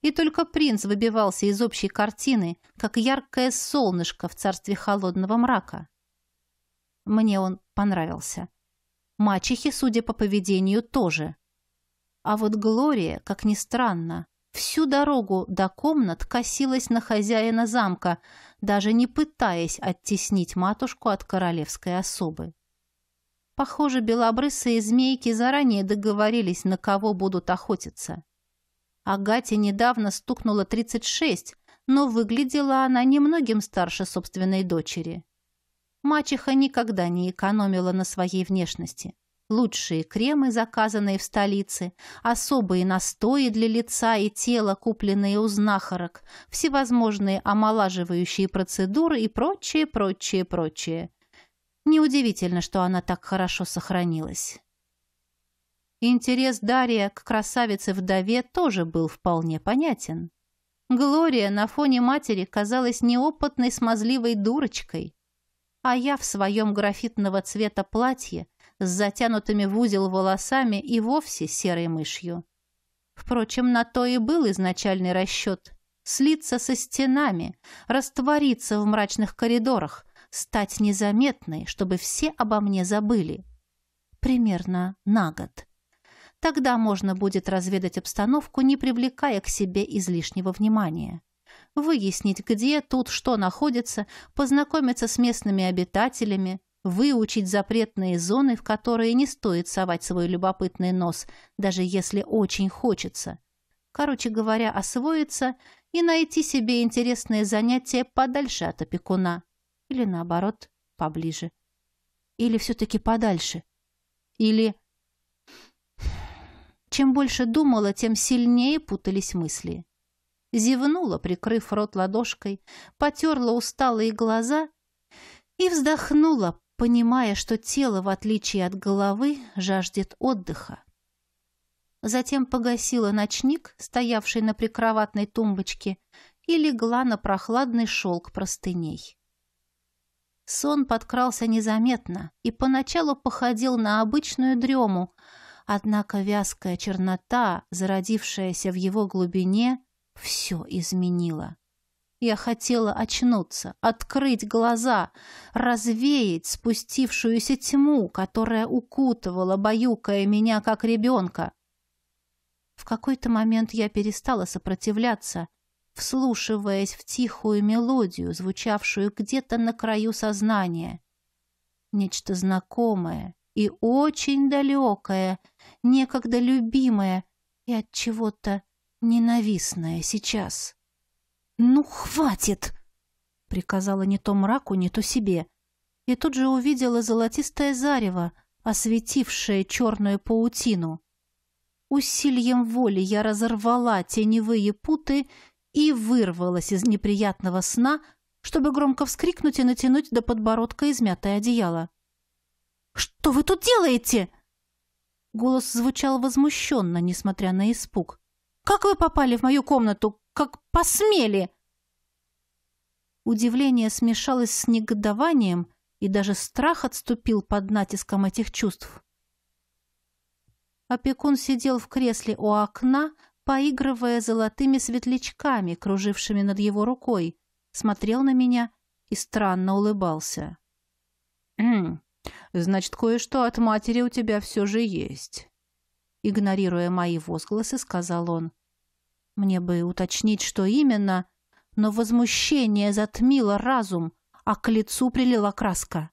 И только принц выбивался из общей картины, как яркое солнышко в царстве холодного мрака. Мне он понравился. Мачехи, судя по поведению, тоже. А вот Глория, как ни странно, всю дорогу до комнат косилась на хозяина замка, даже не пытаясь оттеснить матушку от королевской особы. Похоже, белобрысы и змейки заранее договорились, на кого будут охотиться. Агате недавно стукнуло 36, но выглядела она немногим старше собственной дочери. Мачеха никогда не экономила на своей внешности. Лучшие кремы, заказанные в столице, особые настои для лица и тела, купленные у знахарок, всевозможные омолаживающие процедуры и прочее, прочее, прочее. Неудивительно, что она так хорошо сохранилась. Интерес Дария к красавице-вдове тоже был вполне понятен. Глория на фоне матери казалась неопытной смазливой дурочкой, а я в своем графитного цвета платье с затянутыми в узел волосами и вовсе серой мышью. Впрочем, на то и был изначальный расчет – слиться со стенами, раствориться в мрачных коридорах, стать незаметной, чтобы все обо мне забыли. Примерно на год. Тогда можно будет разведать обстановку, не привлекая к себе излишнего внимания. Выяснить, где тут что находится, познакомиться с местными обитателями, выучить запретные зоны, в которые не стоит совать свой любопытный нос, даже если очень хочется. Короче говоря, освоиться и найти себе интересное занятие подальше от опекуна. Или, наоборот, поближе. Или все-таки подальше. Или... Чем больше думала, тем сильнее путались мысли. Зевнула, прикрыв рот ладошкой, потерла усталые глаза и вздохнула, понимая, что тело, в отличие от головы, жаждет отдыха. Затем погасила ночник, стоявший на прикроватной тумбочке, и легла на прохладный шелк простыней. Сон подкрался незаметно и поначалу походил на обычную дрему, однако вязкая чернота, зародившаяся в его глубине, все изменила. Я хотела очнуться, открыть глаза, развеять спустившуюся тьму, которая укутывала, баюкая меня, как ребенка. В какой-то момент я перестала сопротивляться вслушиваясь в тихую мелодию, звучавшую где-то на краю сознания. Нечто знакомое и очень далекое, некогда любимое и от чего-то ненавистное сейчас. «Ну, хватит!» — приказала не то мраку, не то себе. И тут же увидела золотистое зарево, осветившее черную паутину. Усилием воли я разорвала теневые путы и вырвалась из неприятного сна, чтобы громко вскрикнуть и натянуть до подбородка измятое одеяло. «Что вы тут делаете?» Голос звучал возмущенно, несмотря на испуг. «Как вы попали в мою комнату? Как посмели?» Удивление смешалось с негодованием, и даже страх отступил под натиском этих чувств. Опекун сидел в кресле у окна, поигрывая золотыми светлячками, кружившими над его рукой, смотрел на меня и странно улыбался. значит, кое-что от матери у тебя все же есть», — игнорируя мои возгласы, сказал он. «Мне бы уточнить, что именно, но возмущение затмило разум, а к лицу прилила краска».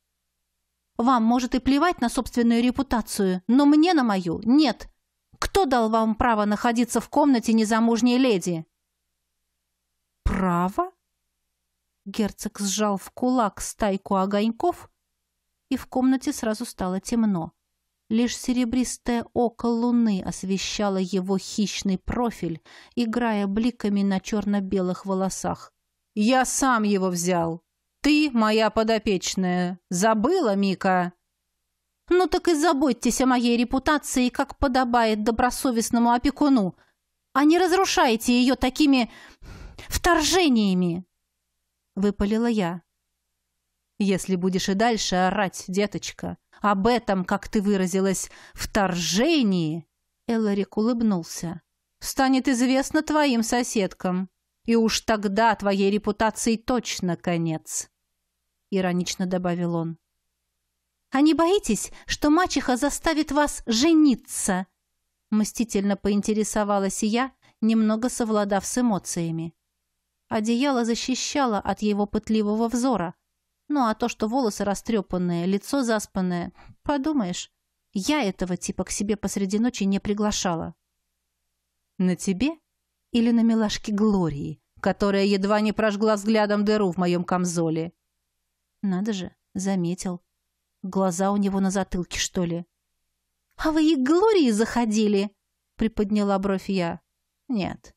Вам, может, и плевать на собственную репутацию, но мне на мою нет. Кто дал вам право находиться в комнате незамужней леди?» «Право?» Герцог сжал в кулак стайку огоньков, и в комнате сразу стало темно. Лишь серебристое око луны освещало его хищный профиль, играя бликами на черно-белых волосах. «Я сам его взял! Ты, моя подопечная, забыла, Мика?» Ну так и заботьтесь о моей репутации, как подобает добросовестному опекуну, а не разрушайте ее такими вторжениями!» Выпалила я. «Если будешь и дальше орать, деточка, об этом, как ты выразилась, вторжении!» Эларик улыбнулся. «Станет известно твоим соседкам, и уж тогда твоей репутации точно конец!» Иронично добавил он. «А не боитесь, что мачеха заставит вас жениться?» Мстительно поинтересовалась я, немного совладав с эмоциями. Одеяло защищало от его пытливого взора. Ну а то, что волосы растрепанные, лицо заспанное, подумаешь, я этого типа к себе посреди ночи не приглашала. «На тебе или на милашке Глории?» которая едва не прожгла взглядом дыру в моем камзоле. Надо же, заметил. Глаза у него на затылке, что ли? «А вы и к Глории заходили?» — приподняла бровь я. «Нет».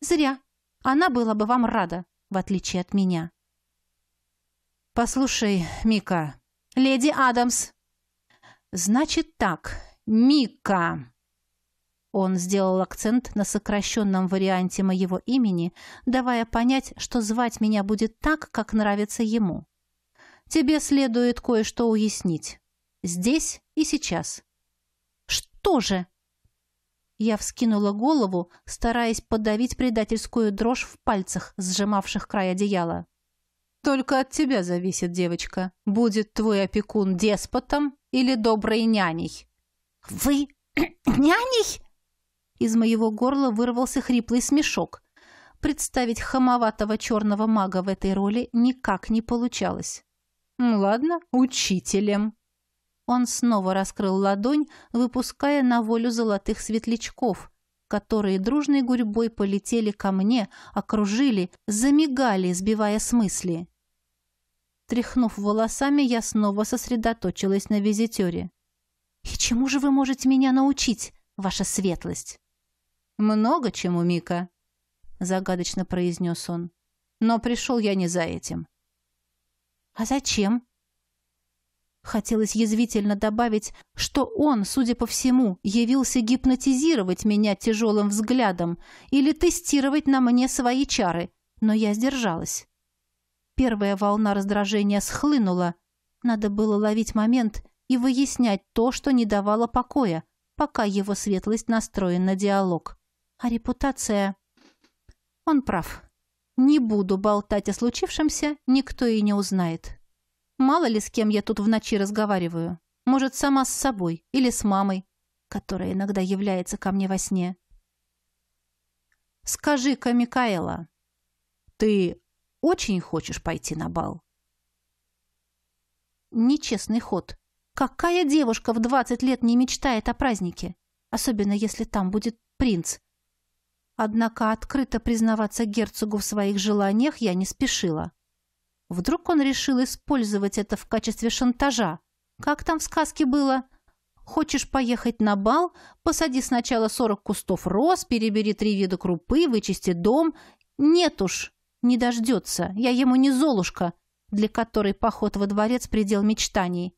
«Зря. Она была бы вам рада, в отличие от меня». «Послушай, Мика». «Леди Адамс». «Значит так, Мика». Он сделал акцент на сокращенном варианте моего имени, давая понять, что звать меня будет так, как нравится ему тебе следует кое-что уяснить. Здесь и сейчас». «Что же?» Я вскинула голову, стараясь подавить предательскую дрожь в пальцах, сжимавших край одеяла. «Только от тебя зависит, девочка, будет твой опекун деспотом или доброй няней». «Вы няней?» Из моего горла вырвался хриплый смешок. Представить хамоватого черного мага в этой роли никак не получалось. Ну ладно, учителем. Он снова раскрыл ладонь, выпуская на волю золотых светлячков, которые дружной гурьбой полетели ко мне, окружили, замигали, сбивая с мысли. Тряхнув волосами, я снова сосредоточилась на визитере. «И чему же вы можете меня научить, ваша светлость?» «Много чему, Мика», — загадочно произнес он. «Но пришел я не за этим. А зачем? Хотелось язвительно добавить, что он, судя по всему, явился гипнотизировать меня тяжелым взглядом или тестировать на мне свои чары, но я сдержалась. Первая волна раздражения схлынула. Надо было ловить момент и выяснять то, что не давало покоя, пока его светлость настроен на диалог. А репутация... Он прав. Не буду болтать о случившемся, никто и не узнает. Мало ли с кем я тут в ночи разговариваю. Может, сама с собой или с мамой, которая иногда является ко мне во сне. «Скажи-ка, Микаэла, ты очень хочешь пойти на бал?» Нечестный ход. Какая девушка в 20 лет не мечтает о празднике? Особенно, если там будет принц. Однако открыто признаваться герцогу в своих желаниях я не спешила. Вдруг он решил использовать это в качестве шантажа. Как там в сказке было? Хочешь поехать на бал? Посади сначала сорок кустов роз, перебери три вида крупы, вычисти дом. Нет уж, не дождется. Я ему не золушка, для которой поход во дворец – предел мечтаний.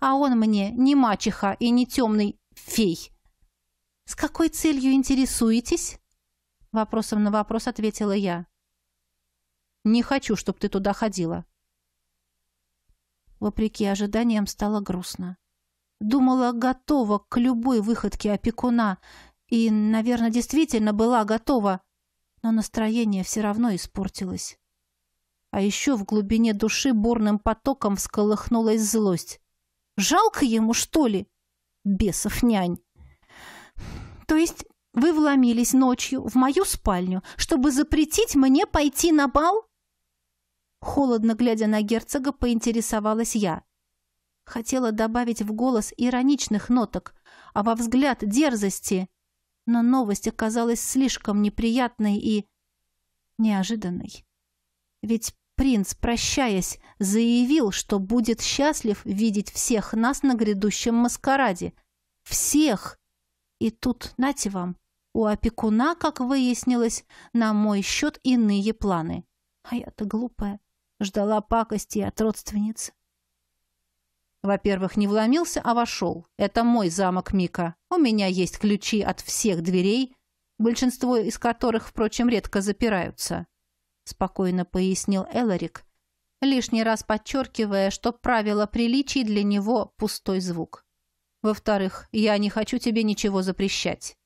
А он мне не мачеха и не темный фей. С какой целью интересуетесь? Вопросом на вопрос ответила я. «Не хочу, чтобы ты туда ходила». Вопреки ожиданиям стало грустно. Думала, готова к любой выходке опекуна. И, наверное, действительно была готова. Но настроение все равно испортилось. А еще в глубине души бурным потоком всколыхнулась злость. «Жалко ему, что ли?» «Бесов нянь!» «То есть вы вломились ночью в мою спальню, чтобы запретить мне пойти на бал? Холодно глядя на герцога, поинтересовалась я. Хотела добавить в голос ироничных ноток, а во взгляд дерзости, но новость оказалась слишком неприятной и неожиданной. Ведь принц, прощаясь, заявил, что будет счастлив видеть всех нас на грядущем маскараде. Всех! И тут, нате вам, у опекуна, как выяснилось, на мой счет иные планы. А я-то глупая. Ждала пакости от родственниц. Во-первых, не вломился, а вошел. Это мой замок Мика. У меня есть ключи от всех дверей, большинство из которых, впрочем, редко запираются. Спокойно пояснил Эларик, лишний раз подчеркивая, что правило приличий для него – пустой звук. Во-вторых, я не хочу тебе ничего запрещать.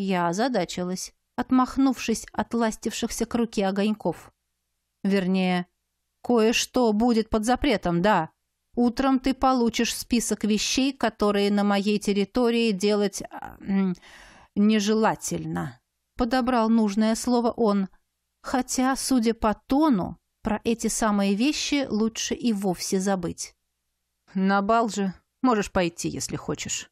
Я озадачилась, отмахнувшись от ластившихся к руке огоньков. Вернее, кое-что будет под запретом, да. Утром ты получишь список вещей, которые на моей территории делать а, нежелательно. Подобрал нужное слово он. Хотя, судя по тону, про эти самые вещи лучше и вовсе забыть. На бал же можешь пойти, если хочешь.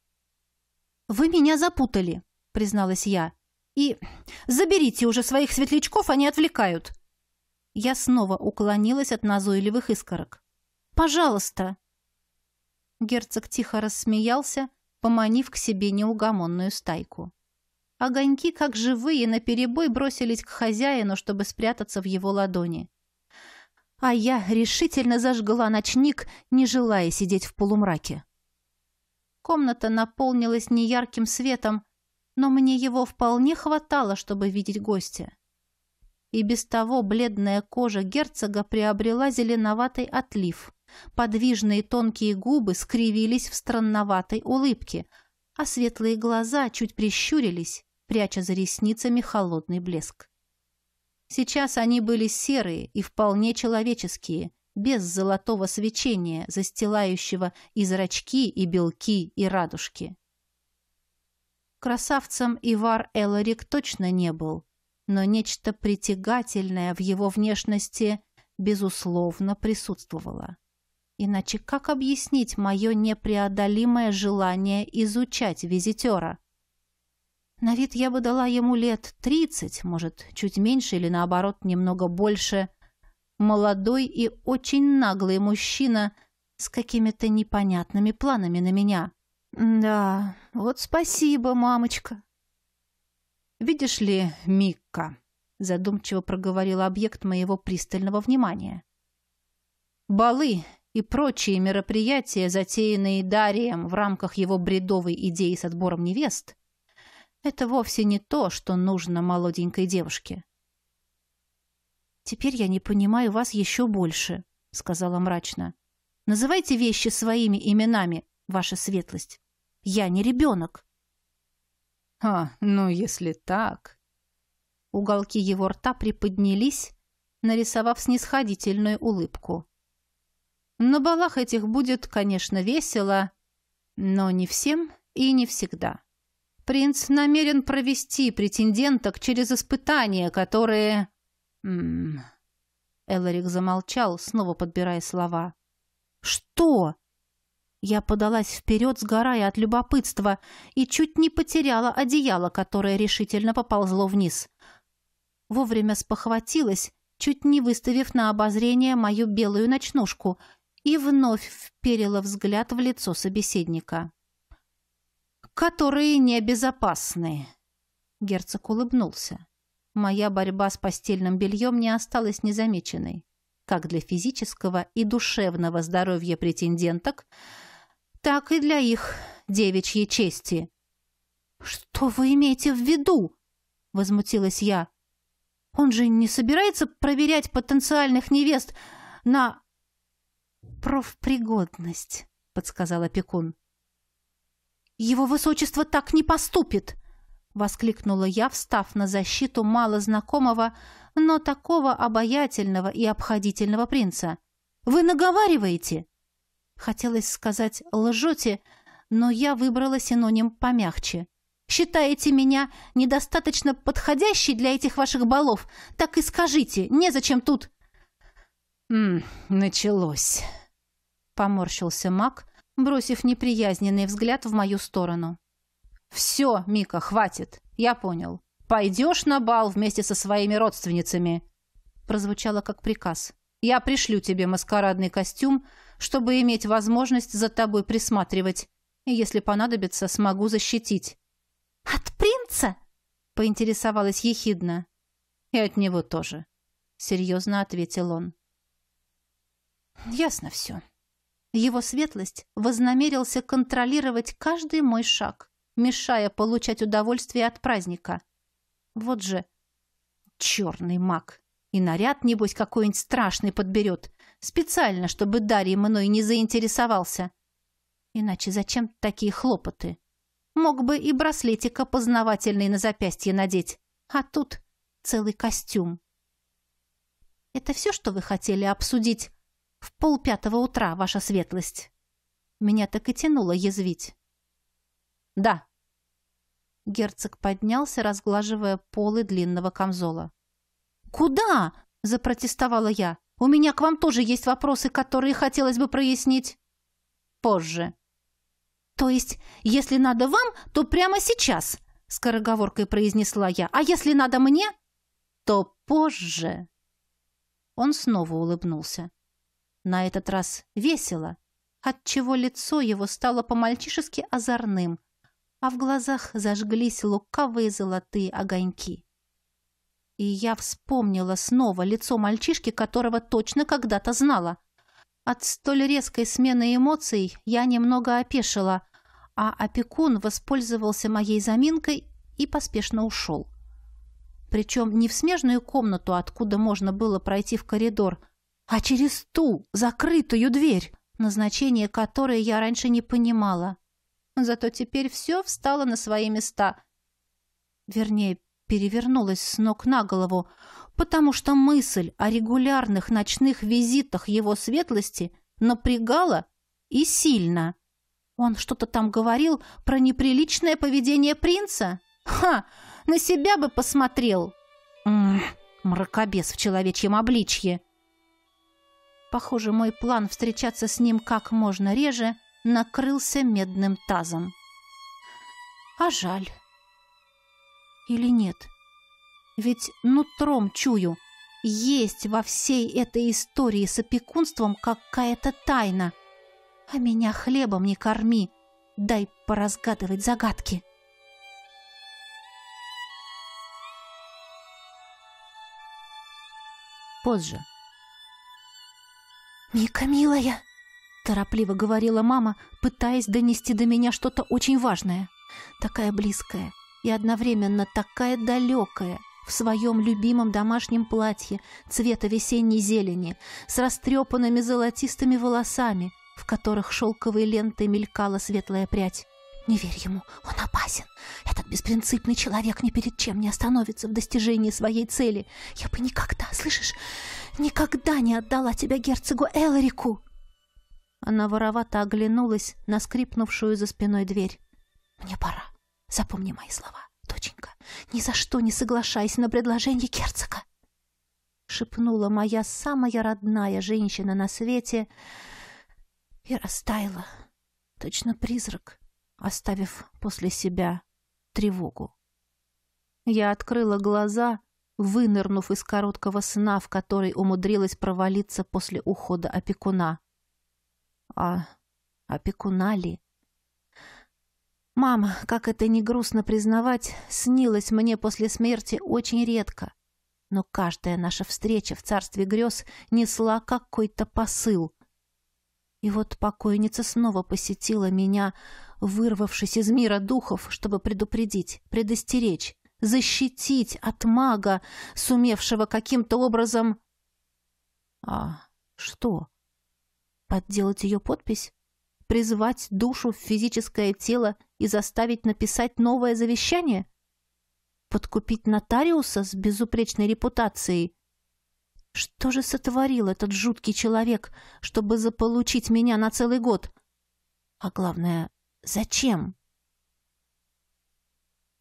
Вы меня запутали, призналась я. «И заберите уже своих светлячков, они отвлекают». Я снова уклонилась от назойливых искорок. «Пожалуйста!» Герцог тихо рассмеялся, поманив к себе неугомонную стайку. Огоньки, как живые, наперебой бросились к хозяину, чтобы спрятаться в его ладони. А я решительно зажгла ночник, не желая сидеть в полумраке. Комната наполнилась неярким светом, но мне его вполне хватало, чтобы видеть гостя. И без того бледная кожа герцога приобрела зеленоватый отлив. Подвижные тонкие губы скривились в странноватой улыбке, а светлые глаза чуть прищурились, пряча за ресницами холодный блеск. Сейчас они были серые и вполне человеческие, без золотого свечения, застилающего и зрачки, и белки, и радужки. Красавцем Ивар Элорик точно не был, но нечто притягательное в его внешности, безусловно, присутствовало. Иначе как объяснить мое непреодолимое желание изучать визитера? На вид я бы дала ему лет тридцать, может, чуть меньше или, наоборот, немного больше. Молодой и очень наглый мужчина с какими-то непонятными планами на меня. «Да, вот спасибо, мамочка». «Видишь ли, Микка», — задумчиво проговорил объект моего пристального внимания. «Балы и прочие мероприятия, затеянные Дарием в рамках его бредовой идеи с отбором невест, это вовсе не то, что нужно молоденькой девушке». «Теперь я не понимаю вас еще больше», — сказала мрачно. «Называйте вещи своими именами ваша светлость. Я не ребенок». «А, ну если так...» Уголки его рта приподнялись, нарисовав снисходительную улыбку. «На балах этих будет, конечно, весело, но не всем и не всегда. Принц намерен провести претенденток через испытания, которые...» М м-м, -м -м. Эларик замолчал, снова подбирая слова. «Что?» Я подалась вперед, сгорая от любопытства, и чуть не потеряла одеяло, которое решительно поползло вниз. Вовремя спохватилась, чуть не выставив на обозрение мою белую ночнушку, и вновь вперила взгляд в лицо собеседника. «Которые небезопасны!» Герцог улыбнулся. Моя борьба с постельным бельем не осталась незамеченной как для физического и душевного здоровья претенденток – так и для их девичьей чести. «Что вы имеете в виду?» — возмутилась я. «Он же не собирается проверять потенциальных невест на...» «Профпригодность», — подсказал опекун. «Его высочество так не поступит!» — воскликнула я, встав на защиту малознакомого, но такого обаятельного и обходительного принца. «Вы наговариваете!» Хотелось сказать «лжете», но я выбрала синоним помягче. «Считаете меня недостаточно подходящей для этих ваших балов? Так и скажите, незачем тут...» «М -м, — поморщился маг, бросив неприязненный взгляд в мою сторону. «Все, Мика, хватит, я понял. Пойдешь на бал вместе со своими родственницами», — прозвучало как приказ. «Я пришлю тебе маскарадный костюм, — чтобы иметь возможность за тобой присматривать. И если понадобится, смогу защитить». «От принца?» — поинтересовалась ехидно. «И от него тоже», — серьезно ответил он. «Ясно все». Его светлость вознамерился контролировать каждый мой шаг, мешая получать удовольствие от праздника. Вот же черный маг. И наряд, небось, какой-нибудь страшный подберет. Специально, чтобы Дарья мной не заинтересовался. Иначе зачем такие хлопоты? Мог бы и браслетик опознавательный на запястье надеть. А тут целый костюм. Это все, что вы хотели обсудить в полпятого утра, ваша светлость? Меня так и тянуло язвить. Да. Герцог поднялся, разглаживая полы длинного камзола. «Куда?» – запротестовала я. У меня к вам тоже есть вопросы, которые хотелось бы прояснить позже. То есть, если надо вам, то прямо сейчас, скороговоркой произнесла я. А если надо мне, то позже. Он снова улыбнулся. На этот раз весело, отчего лицо его стало по-мальчишески озорным, а в глазах зажглись лукавые золотые огоньки. И я вспомнила снова лицо мальчишки, которого точно когда-то знала. От столь резкой смены эмоций я немного опешила, а опекун воспользовался моей заминкой и поспешно ушел. Причем не в смежную комнату, откуда можно было пройти в коридор, а через ту закрытую дверь, назначение которой я раньше не понимала. Зато теперь все встало на свои места. Вернее, перевернулась с ног на голову, потому что мысль о регулярных ночных визитах его светлости напрягала и сильно. Он что-то там говорил про неприличное поведение принца? Ха! На себя бы посмотрел! М мракобес в человечьем обличье! Похоже, мой план встречаться с ним как можно реже накрылся медным тазом. А жаль или нет. Ведь нутром чую, есть во всей этой истории с опекунством какая-то тайна. А меня хлебом не корми, дай поразгадывать загадки. Позже. «Мика, милая!» — торопливо говорила мама, пытаясь донести до меня что-то очень важное. Такая близкая, и одновременно такая далекая, в своем любимом домашнем платье цвета весенней зелени, с растрепанными золотистыми волосами, в которых шелковой лентой мелькала светлая прядь. Не верь ему, он опасен. Этот беспринципный человек ни перед чем не остановится в достижении своей цели. Я бы никогда, слышишь, никогда не отдала тебя герцогу Элрику. Она воровато оглянулась на скрипнувшую за спиной дверь. Мне пора. Запомни мои слова, доченька. Ни за что не соглашайся на предложение герцога. Шепнула моя самая родная женщина на свете и растаяла, точно призрак, оставив после себя тревогу. Я открыла глаза, вынырнув из короткого сна, в который умудрилась провалиться после ухода опекуна. А опекуна ли? Мама, как это не грустно признавать, снилась мне после смерти очень редко. Но каждая наша встреча в царстве грез несла какой-то посыл. И вот покойница снова посетила меня, вырвавшись из мира духов, чтобы предупредить, предостеречь, защитить от мага, сумевшего каким-то образом... А что? Подделать ее подпись? Призвать душу в физическое тело и заставить написать новое завещание? Подкупить нотариуса с безупречной репутацией? Что же сотворил этот жуткий человек, чтобы заполучить меня на целый год? А главное, зачем?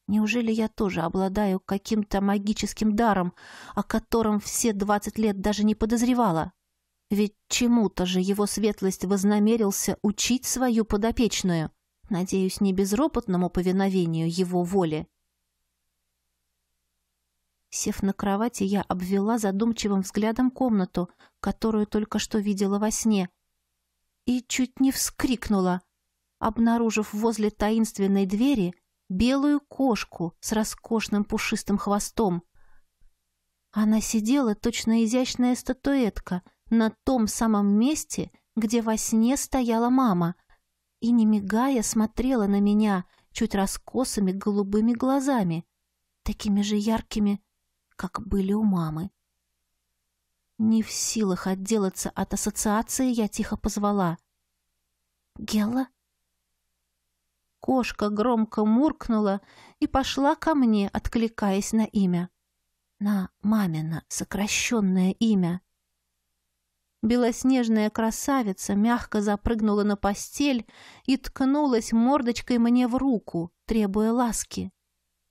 Неужели я тоже обладаю каким-то магическим даром, о котором все двадцать лет даже не подозревала? Ведь чему-то же его светлость вознамерился учить свою подопечную. Надеюсь, не безропотному повиновению его воле. Сев на кровати, я обвела задумчивым взглядом комнату, которую только что видела во сне, и чуть не вскрикнула, обнаружив возле таинственной двери белую кошку с роскошным пушистым хвостом. Она сидела, точно изящная статуэтка, на том самом месте, где во сне стояла мама — и, не мигая, смотрела на меня чуть раскосыми голубыми глазами, такими же яркими, как были у мамы. Не в силах отделаться от ассоциации, я тихо позвала. «Гелла?» Кошка громко муркнула и пошла ко мне, откликаясь на имя. На мамино сокращенное имя. Белоснежная красавица мягко запрыгнула на постель и ткнулась мордочкой мне в руку, требуя ласки.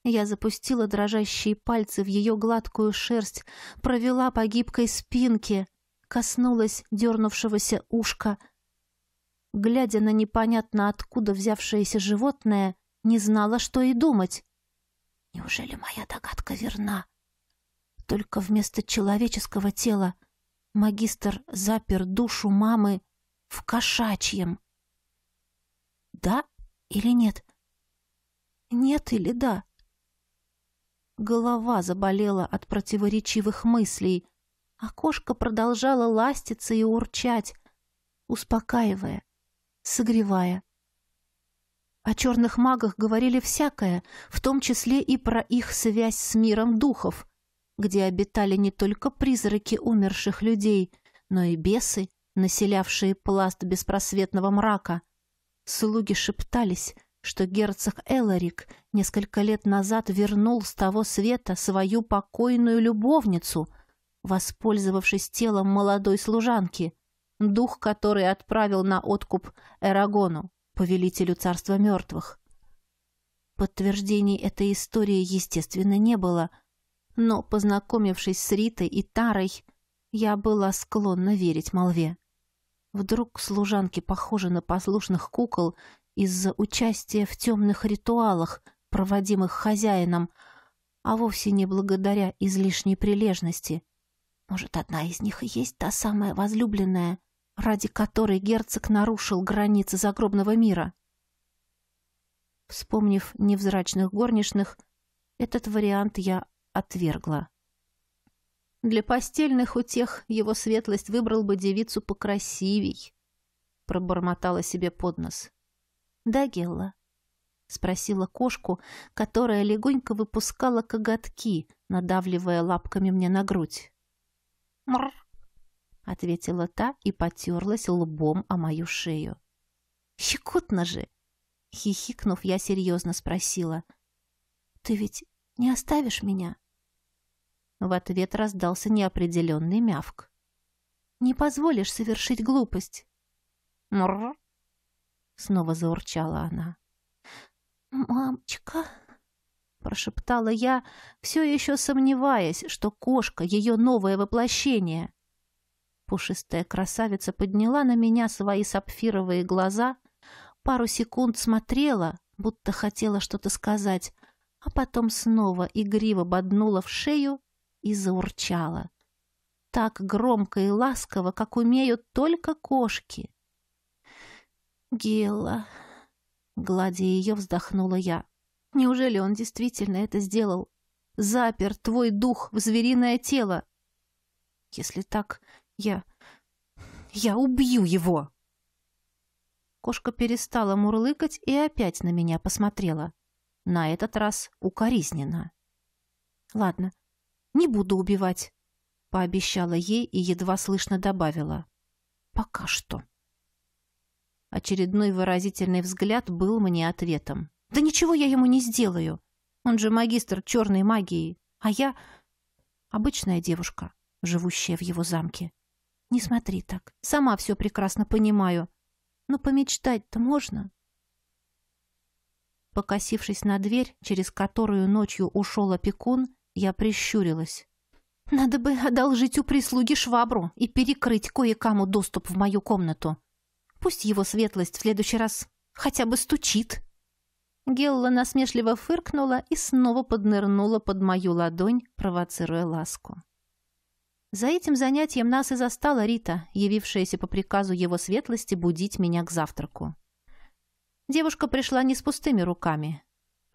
Я запустила дрожащие пальцы в ее гладкую шерсть, провела по гибкой спинке, коснулась дернувшегося ушка. Глядя на непонятно откуда взявшееся животное, не знала, что и думать. Неужели моя догадка верна? Только вместо человеческого тела — Магистр запер душу мамы в кошачьем. Да или нет? Нет или да? Голова заболела от противоречивых мыслей, а кошка продолжала ластиться и урчать, успокаивая, согревая. О черных магах говорили всякое, в том числе и про их связь с миром духов где обитали не только призраки умерших людей, но и бесы, населявшие пласт беспросветного мрака. Слуги шептались, что герцог Элорик несколько лет назад вернул с того света свою покойную любовницу, воспользовавшись телом молодой служанки, дух который отправил на откуп Эрагону, повелителю царства мертвых. Подтверждений этой истории, естественно, не было — но, познакомившись с Ритой и Тарой, я была склонна верить молве. Вдруг служанки похожи на послушных кукол из-за участия в темных ритуалах, проводимых хозяином, а вовсе не благодаря излишней прилежности. Может, одна из них и есть та самая возлюбленная, ради которой герцог нарушил границы загробного мира. Вспомнив невзрачных горничных, этот вариант я отвергла. Для постельных утех его светлость выбрал бы девицу покрасивей, пробормотала себе под нос. Да, Гелла, спросила кошку, которая легонько выпускала коготки, надавливая лапками мне на грудь. Мр, ответила та и потерлась лбом о мою шею. Щекотно же, хихикнув, я серьезно спросила: "Ты ведь не оставишь меня?" В ответ раздался неопределенный мявк. «Не позволишь совершить глупость!» «Мррр!» Снова заурчала она. «Мамочка!» Прошептала я, все еще сомневаясь, что кошка — ее новое воплощение. Пушистая красавица подняла на меня свои сапфировые глаза, пару секунд смотрела, будто хотела что-то сказать, а потом снова игриво боднула в шею и заурчала. Так громко и ласково, как умеют только кошки. Гела, гладя ее, вздохнула я. «Неужели он действительно это сделал? Запер твой дух в звериное тело!» «Если так, я... я убью его!» Кошка перестала мурлыкать и опять на меня посмотрела. На этот раз укоризненно. «Ладно, не буду убивать, пообещала ей и едва слышно добавила. Пока что. Очередной выразительный взгляд был мне ответом. Да ничего я ему не сделаю. Он же магистр черной магии, а я обычная девушка, живущая в его замке. Не смотри так. Сама все прекрасно понимаю. Но помечтать-то можно. Покосившись на дверь, через которую ночью ушел опекун, я прищурилась. «Надо бы одолжить у прислуги швабру и перекрыть кое-кому доступ в мою комнату. Пусть его светлость в следующий раз хотя бы стучит». Гелла насмешливо фыркнула и снова поднырнула под мою ладонь, провоцируя ласку. За этим занятием нас и застала Рита, явившаяся по приказу его светлости будить меня к завтраку. Девушка пришла не с пустыми руками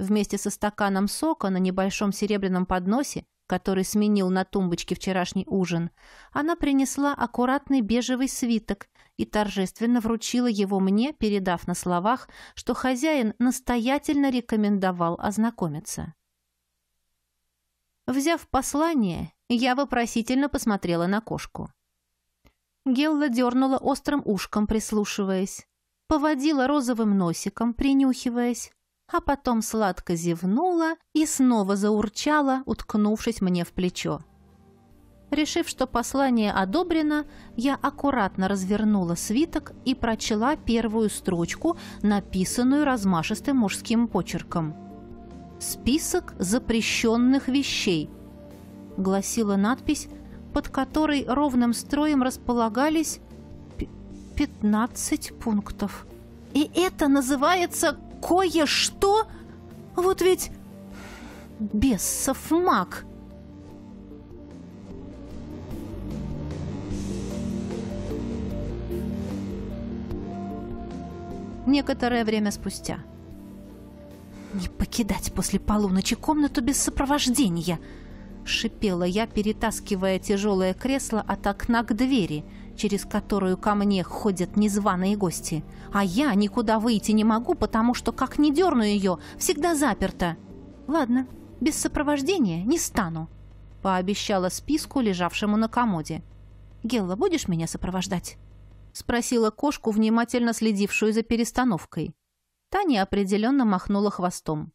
вместе со стаканом сока на небольшом серебряном подносе, который сменил на тумбочке вчерашний ужин, она принесла аккуратный бежевый свиток и торжественно вручила его мне, передав на словах, что хозяин настоятельно рекомендовал ознакомиться. Взяв послание, я вопросительно посмотрела на кошку. Гелла дернула острым ушком, прислушиваясь, поводила розовым носиком, принюхиваясь, а потом сладко зевнула и снова заурчала, уткнувшись мне в плечо. Решив, что послание одобрено, я аккуратно развернула свиток и прочла первую строчку, написанную размашистым мужским почерком. «Список запрещенных вещей», — гласила надпись, под которой ровным строем располагались 15 пунктов. «И это называется кое-что... Вот ведь... Бесов маг... некоторое время спустя. «Не покидать после полуночи комнату без сопровождения!» — шипела я, перетаскивая тяжелое кресло от окна к двери — через которую ко мне ходят незваные гости. А я никуда выйти не могу, потому что, как не дерну ее, всегда заперта. Ладно, без сопровождения не стану. Пообещала списку, лежавшему на комоде. «Гелла, будешь меня сопровождать?» Спросила кошку, внимательно следившую за перестановкой. Таня определенно махнула хвостом.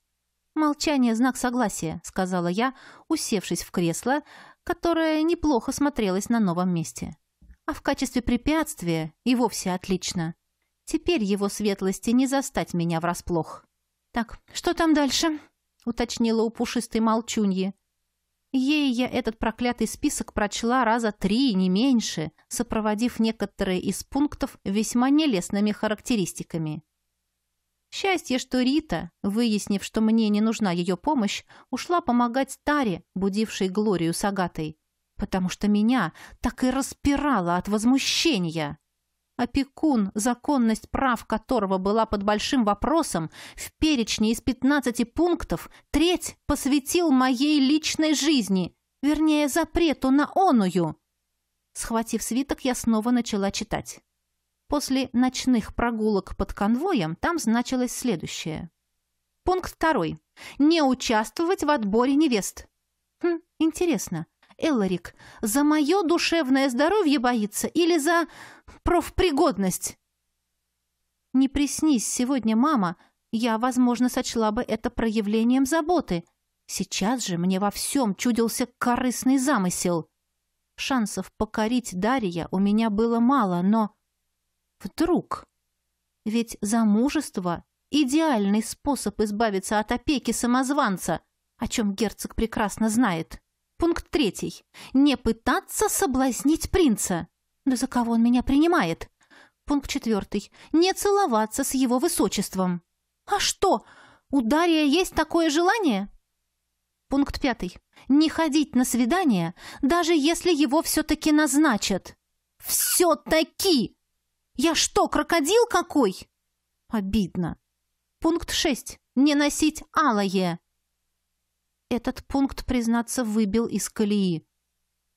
«Молчание — знак согласия», — сказала я, усевшись в кресло, которое неплохо смотрелось на новом месте а в качестве препятствия и вовсе отлично. Теперь его светлости не застать меня врасплох. «Так, что там дальше?» — уточнила у пушистой молчуньи. Ей я этот проклятый список прочла раза три, не меньше, сопроводив некоторые из пунктов весьма нелестными характеристиками. Счастье, что Рита, выяснив, что мне не нужна ее помощь, ушла помогать Таре, будившей Глорию с Агатой потому что меня так и распирало от возмущения. Опекун, законность прав которого была под большим вопросом, в перечне из 15 пунктов треть посвятил моей личной жизни, вернее, запрету на оную. Схватив свиток, я снова начала читать. После ночных прогулок под конвоем там значилось следующее. Пункт второй. Не участвовать в отборе невест. Хм, интересно, Элларик за мое душевное здоровье боится или за профпригодность? Не приснись сегодня, мама, я, возможно, сочла бы это проявлением заботы. Сейчас же мне во всем чудился корыстный замысел. Шансов покорить Дарья у меня было мало, но... Вдруг? Ведь замужество — идеальный способ избавиться от опеки самозванца, о чем герцог прекрасно знает. Пункт третий. Не пытаться соблазнить принца. Да за кого он меня принимает? Пункт четвертый. Не целоваться с его высочеством. А что, у Дария есть такое желание? Пункт пятый. Не ходить на свидание, даже если его все-таки назначат. Все-таки! Я что, крокодил какой? Обидно. Пункт шесть. Не носить алое. Этот пункт, признаться, выбил из колеи.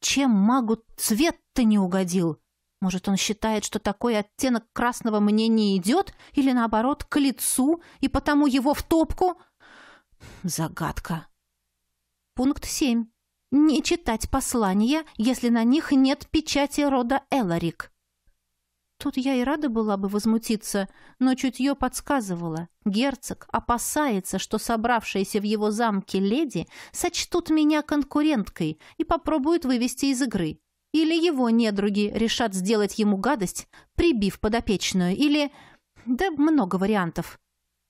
Чем магу цвет-то не угодил? Может, он считает, что такой оттенок красного мне не идет, или, наоборот, к лицу, и потому его в топку? Загадка. Пункт 7. Не читать послания, если на них нет печати рода Эларик. Тут я и рада была бы возмутиться, но чутье подсказывало. Герцог опасается, что собравшиеся в его замке леди сочтут меня конкуренткой и попробуют вывести из игры. Или его недруги решат сделать ему гадость, прибив подопечную, или... Да много вариантов.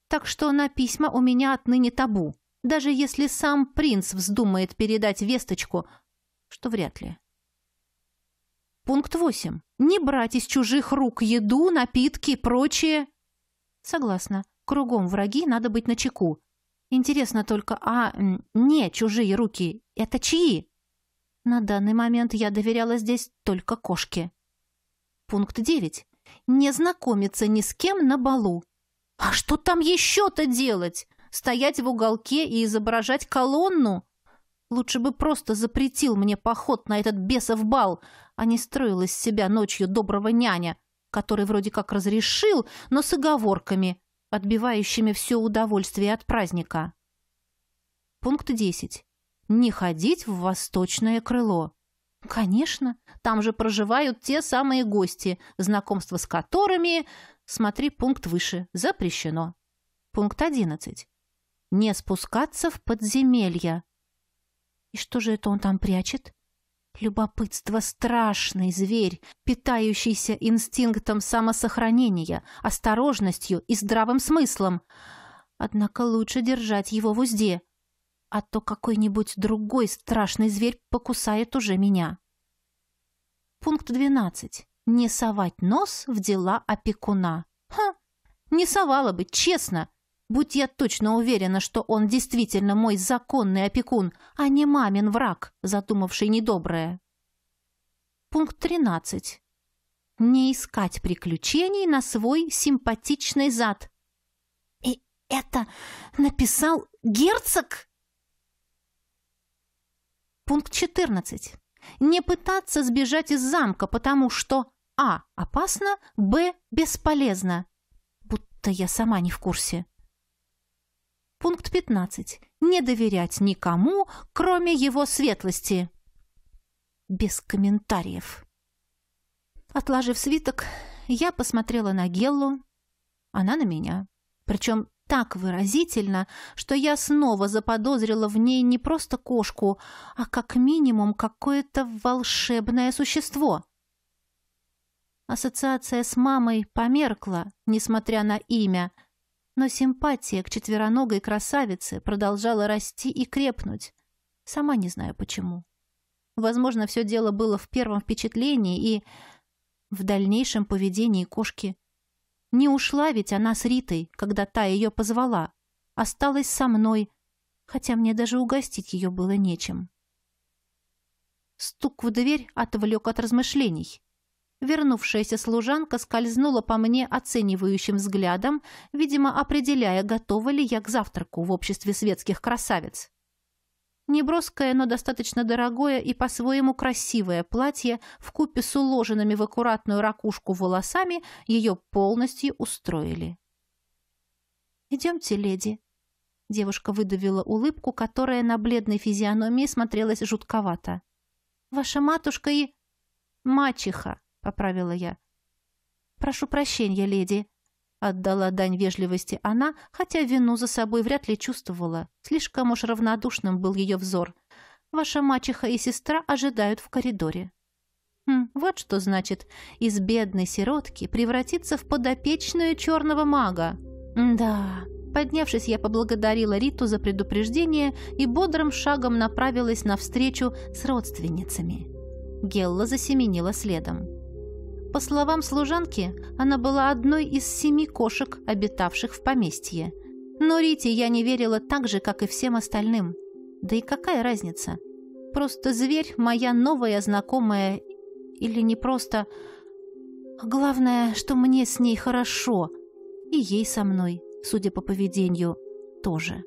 Так что на письма у меня отныне табу. Даже если сам принц вздумает передать весточку, что вряд ли. Пункт 8. Не брать из чужих рук еду, напитки, прочее. Согласна. Кругом враги, надо быть начеку. Интересно только, а не чужие руки – это чьи? На данный момент я доверяла здесь только кошке. Пункт 9. Не знакомиться ни с кем на балу. А что там еще-то делать? Стоять в уголке и изображать колонну? Лучше бы просто запретил мне поход на этот бесов бал, а не строил из себя ночью доброго няня, который вроде как разрешил, но с оговорками, отбивающими все удовольствие от праздника. Пункт 10. Не ходить в восточное крыло. Конечно, там же проживают те самые гости, знакомство с которыми, смотри пункт выше, запрещено. Пункт 11. Не спускаться в подземелья что же это он там прячет? Любопытство — страшный зверь, питающийся инстинктом самосохранения, осторожностью и здравым смыслом. Однако лучше держать его в узде, а то какой-нибудь другой страшный зверь покусает уже меня. Пункт 12. Не совать нос в дела опекуна. Ха! Не совала бы, честно! Будь я точно уверена, что он действительно мой законный опекун, а не мамин враг, задумавший недоброе. Пункт 13. Не искать приключений на свой симпатичный зад. И это написал герцог? Пункт 14. Не пытаться сбежать из замка, потому что а. опасно, б. бесполезно. Будто я сама не в курсе. Пункт 15. Не доверять никому, кроме его светлости. Без комментариев. Отложив свиток, я посмотрела на Геллу, она на меня. Причем так выразительно, что я снова заподозрила в ней не просто кошку, а как минимум какое-то волшебное существо. Ассоциация с мамой померкла, несмотря на имя — но симпатия к четвероногой красавице продолжала расти и крепнуть. Сама не знаю почему. Возможно, все дело было в первом впечатлении и в дальнейшем поведении кошки. Не ушла ведь она с Ритой, когда та ее позвала. Осталась со мной, хотя мне даже угостить ее было нечем. Стук в дверь отвлек от размышлений. Вернувшаяся служанка скользнула по мне оценивающим взглядом, видимо, определяя, готова ли я к завтраку в обществе светских красавиц. Неброское, но достаточно дорогое и по-своему красивое платье в купе с уложенными в аккуратную ракушку волосами ее полностью устроили. «Идемте, леди». Девушка выдавила улыбку, которая на бледной физиономии смотрелась жутковато. «Ваша матушка и...» «Мачеха», — поправила я. «Прошу прощения, леди», — отдала дань вежливости она, хотя вину за собой вряд ли чувствовала. Слишком уж равнодушным был ее взор. «Ваша мачеха и сестра ожидают в коридоре». Хм, вот что значит «из бедной сиротки превратиться в подопечную черного мага». «Да...» Поднявшись, я поблагодарила Риту за предупреждение и бодрым шагом направилась навстречу с родственницами. Гелла засеменила следом. По словам служанки, она была одной из семи кошек, обитавших в поместье. Но Рите я не верила так же, как и всем остальным. Да и какая разница? Просто зверь моя новая знакомая или не просто... А главное, что мне с ней хорошо, и ей со мной, судя по поведению, тоже.